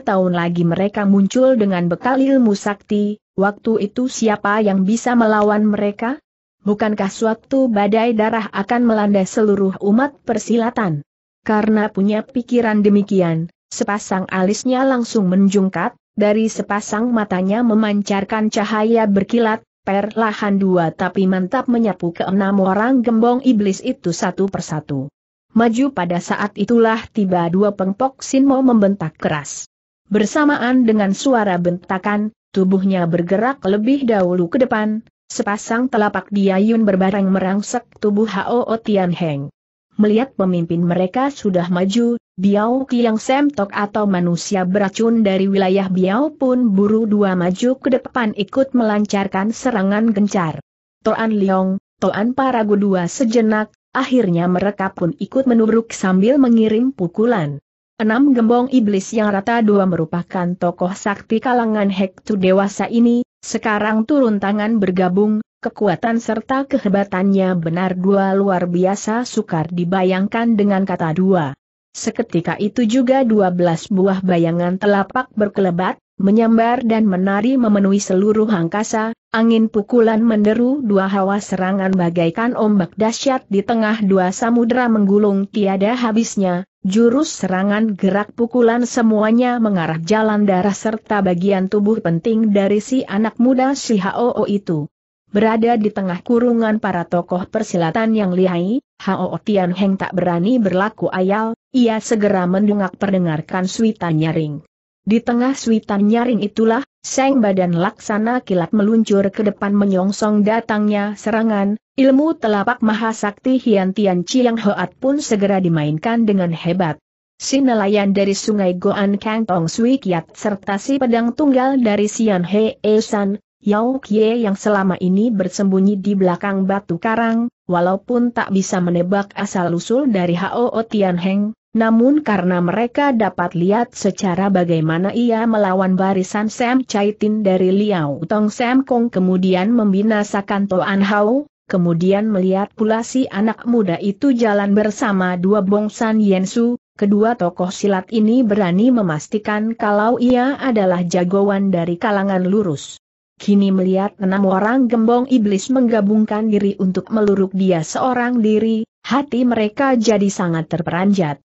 tahun lagi mereka muncul dengan bekal ilmu sakti, waktu itu siapa yang bisa melawan mereka? Bukankah suatu badai darah akan melanda seluruh umat persilatan? Karena punya pikiran demikian, sepasang alisnya langsung menjungkat, dari sepasang matanya memancarkan cahaya berkilat, perlahan dua tapi mantap menyapu ke enam orang gembong iblis itu satu persatu. Maju pada saat itulah tiba dua pengpok Sinmo membentak keras. Bersamaan dengan suara bentakan, Tubuhnya bergerak lebih dahulu ke depan, sepasang telapak diayun berbareng merangsek tubuh Hao Tian Heng. Melihat pemimpin mereka sudah maju, Biao Kiang Semtok atau manusia beracun dari wilayah Biao pun buru dua maju ke depan ikut melancarkan serangan gencar. Toan Liong, Toan Paragu dua sejenak, akhirnya mereka pun ikut menubruk sambil mengirim pukulan. Enam gembong iblis yang rata dua merupakan tokoh sakti kalangan Hektu dewasa ini, sekarang turun tangan bergabung, kekuatan serta kehebatannya benar dua luar biasa sukar dibayangkan dengan kata dua. Seketika itu juga dua belas buah bayangan telapak berkelebat, menyambar dan menari memenuhi seluruh angkasa, angin pukulan menderu dua hawa serangan bagaikan ombak dahsyat di tengah dua samudera menggulung tiada habisnya, jurus serangan gerak pukulan semuanya mengarah jalan darah serta bagian tubuh penting dari si anak muda si Hao itu. Berada di tengah kurungan para tokoh persilatan yang lihai, Hao Tian Heng tak berani berlaku ayal, ia segera mendungak perdengarkan suita nyaring. Di tengah suitan nyaring itulah, seng badan laksana kilat meluncur ke depan menyongsong datangnya serangan, ilmu telapak mahasakti Hian Tian Chiang Hoat pun segera dimainkan dengan hebat. Si nelayan dari sungai Goan Kang Tong Sui Kiat serta si pedang tunggal dari Sian He E San, Yao Kie yang selama ini bersembunyi di belakang batu karang, walaupun tak bisa menebak asal-usul dari Hao Tian Heng, namun karena mereka dapat lihat secara bagaimana ia melawan barisan Sam Chaitin dari Liao Tong Sam Kong kemudian membinasakan Toan Hao, kemudian melihat pula si anak muda itu jalan bersama dua bongsan Yensu, kedua tokoh silat ini berani memastikan kalau ia adalah jagoan dari kalangan lurus. Kini melihat enam orang gembong iblis menggabungkan diri untuk meluruk dia seorang diri, hati mereka jadi sangat terperanjat.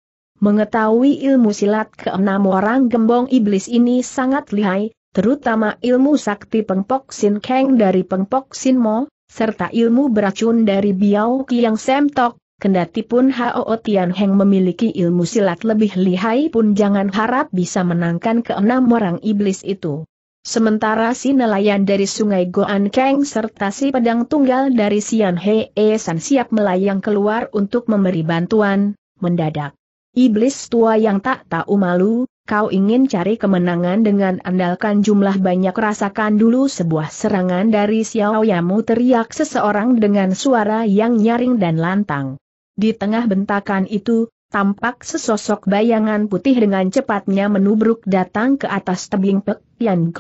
Mengetahui ilmu silat keenam orang gembong iblis ini sangat lihai, terutama ilmu sakti pengpok sin keng dari pengpok sin mo, serta ilmu beracun dari biao kiang semtok, kendati pun Hao Tian Heng memiliki ilmu silat lebih lihai pun jangan harap bisa menangkan keenam orang iblis itu. Sementara si nelayan dari sungai Goan Keng serta si pedang tunggal dari Sian He San siap melayang keluar untuk memberi bantuan, mendadak. Iblis tua yang tak tahu malu, kau ingin cari kemenangan dengan andalkan jumlah banyak rasakan dulu sebuah serangan dari Xiao Yamu teriak seseorang dengan suara yang nyaring dan lantang. Di tengah bentakan itu, tampak sesosok bayangan putih dengan cepatnya menubruk datang ke atas tebing Pek Yan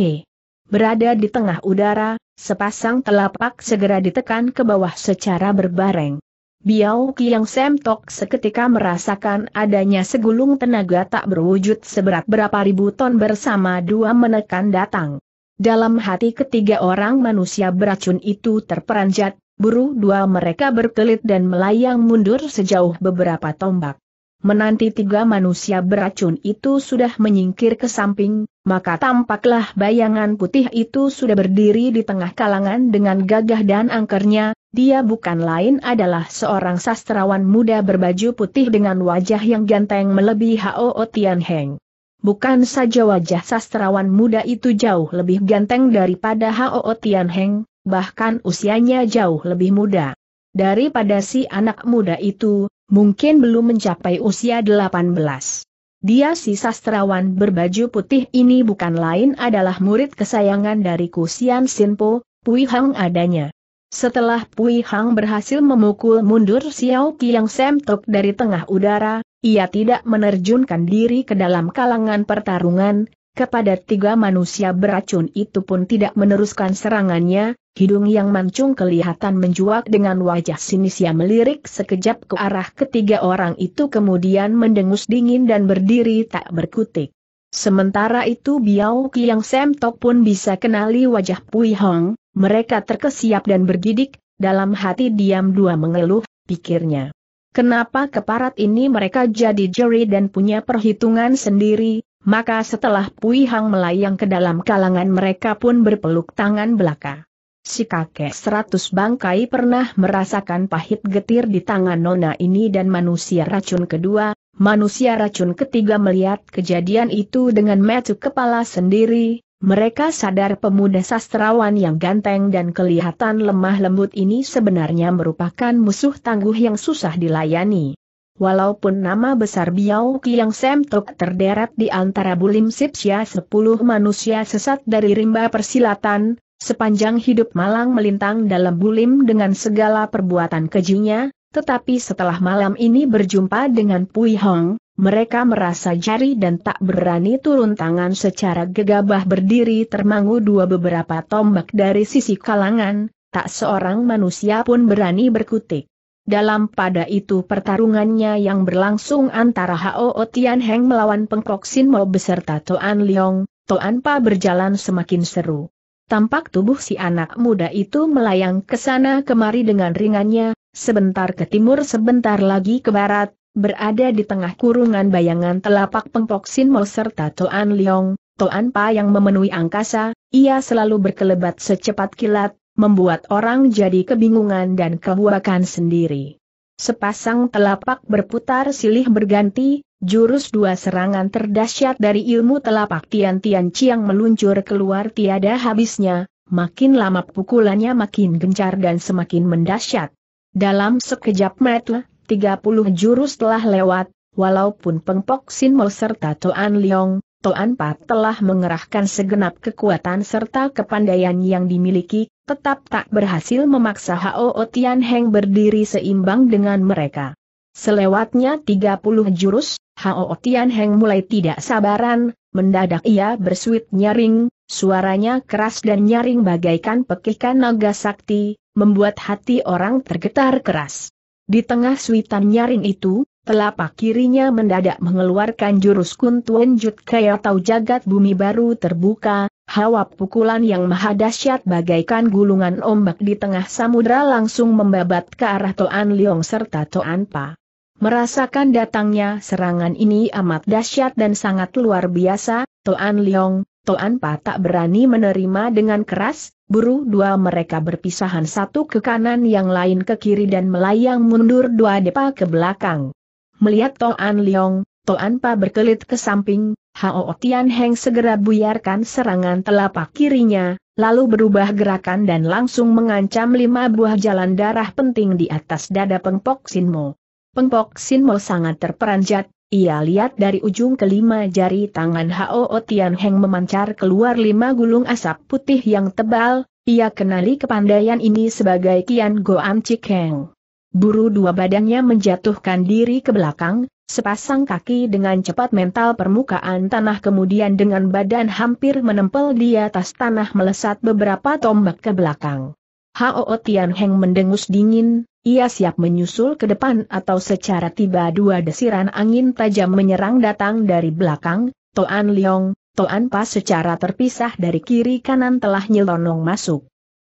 Berada di tengah udara, sepasang telapak segera ditekan ke bawah secara berbareng. Biao Kiang Semtok seketika merasakan adanya segulung tenaga tak berwujud seberat berapa ribu ton bersama dua menekan datang. Dalam hati ketiga orang manusia beracun itu terperanjat, buru dua mereka berkelit dan melayang mundur sejauh beberapa tombak. Menanti tiga manusia beracun itu sudah menyingkir ke samping, maka tampaklah bayangan putih itu sudah berdiri di tengah kalangan dengan gagah dan angkernya, dia bukan lain adalah seorang sastrawan muda berbaju putih dengan wajah yang ganteng melebihi Hao Tian Heng. Bukan saja wajah sastrawan muda itu jauh lebih ganteng daripada Hao Tian Heng, bahkan usianya jauh lebih muda. Daripada si anak muda itu, mungkin belum mencapai usia 18. Dia si sastrawan berbaju putih ini bukan lain adalah murid kesayangan dari Kusian Sinpo, Pui Hang adanya. Setelah Pui Hang berhasil memukul mundur Xiao yang Semtok dari tengah udara, ia tidak menerjunkan diri ke dalam kalangan pertarungan, kepada tiga manusia beracun itu pun tidak meneruskan serangannya, hidung yang mancung kelihatan menjuak dengan wajah sinis yang melirik sekejap ke arah ketiga orang itu kemudian mendengus dingin dan berdiri tak berkutik. Sementara itu Biao Kiang Tok pun bisa kenali wajah Pui Hong, mereka terkesiap dan bergidik, dalam hati diam dua mengeluh, pikirnya. Kenapa keparat ini mereka jadi jeri dan punya perhitungan sendiri, maka setelah Pui Hong melayang ke dalam kalangan mereka pun berpeluk tangan belaka. Si kakek seratus bangkai pernah merasakan pahit getir di tangan nona ini dan manusia racun kedua, Manusia racun ketiga melihat kejadian itu dengan metu kepala sendiri, mereka sadar pemuda sastrawan yang ganteng dan kelihatan lemah lembut ini sebenarnya merupakan musuh tangguh yang susah dilayani. Walaupun nama besar Biao Kiang Semtok Tok terderet di antara bulim sipsia sepuluh manusia sesat dari rimba persilatan, sepanjang hidup malang melintang dalam bulim dengan segala perbuatan kejunya. Tetapi setelah malam ini berjumpa dengan Pui Hong, mereka merasa jari dan tak berani turun tangan secara gegabah berdiri termangu dua beberapa tombak dari sisi kalangan, tak seorang manusia pun berani berkutik. Dalam pada itu pertarungannya yang berlangsung antara Hao Tian Heng melawan Pengkok Sin Mo beserta Toan Leong, Toan Pa berjalan semakin seru. Tampak tubuh si anak muda itu melayang ke sana kemari dengan ringannya, sebentar ke timur sebentar lagi ke barat, berada di tengah kurungan bayangan telapak pengpok Mo serta Toan Leong, Toan Pa yang memenuhi angkasa, ia selalu berkelebat secepat kilat, membuat orang jadi kebingungan dan kehuakan sendiri. Sepasang telapak berputar silih berganti, jurus dua serangan terdahsyat dari ilmu telapak Tian Tian Chiang meluncur keluar tiada habisnya, makin lama pukulannya makin gencar dan semakin mendahsyat. Dalam sekejap mata, 30 jurus telah lewat, walaupun Pengpok Mo serta Toan Liong, Toan Pat telah mengerahkan segenap kekuatan serta kepandaian yang dimiliki, tetap tak berhasil memaksa Hao Tian Heng berdiri seimbang dengan mereka. Selewatnya 30 jurus, Hao Tian Heng mulai tidak sabaran, mendadak ia bersuit nyaring, suaranya keras dan nyaring bagaikan pekikan naga sakti, membuat hati orang tergetar keras. Di tengah suitan nyaring itu, telapak kirinya mendadak mengeluarkan jurus kuntuan jut kaya atau jagat bumi baru terbuka, hawa pukulan yang maha dahsyat bagaikan gulungan ombak di tengah samudra langsung membabat ke arah Toan Liong serta Toan Pa. Merasakan datangnya serangan ini amat dahsyat dan sangat luar biasa, Toan Liong, Pa tak berani menerima dengan keras, buru dua mereka berpisahan satu ke kanan yang lain ke kiri dan melayang mundur dua depa ke belakang. Melihat Toan Leong, Pa berkelit ke samping, Hao Tian Heng segera buyarkan serangan telapak kirinya, lalu berubah gerakan dan langsung mengancam lima buah jalan darah penting di atas dada Pengpok Sinmo. Pengpok Sinmo sangat terperanjat, ia lihat dari ujung kelima jari tangan Hao Tian Heng memancar keluar lima gulung asap putih yang tebal, ia kenali kepandaian ini sebagai Kian Goam Chik Heng. Buru dua badannya menjatuhkan diri ke belakang, sepasang kaki dengan cepat mental permukaan tanah kemudian dengan badan hampir menempel di atas tanah melesat beberapa tombak ke belakang. Hao Tian Heng mendengus dingin, ia siap menyusul ke depan atau secara tiba dua desiran angin tajam menyerang datang dari belakang, Toan Liong, Toan Pas secara terpisah dari kiri kanan telah nyelonong masuk.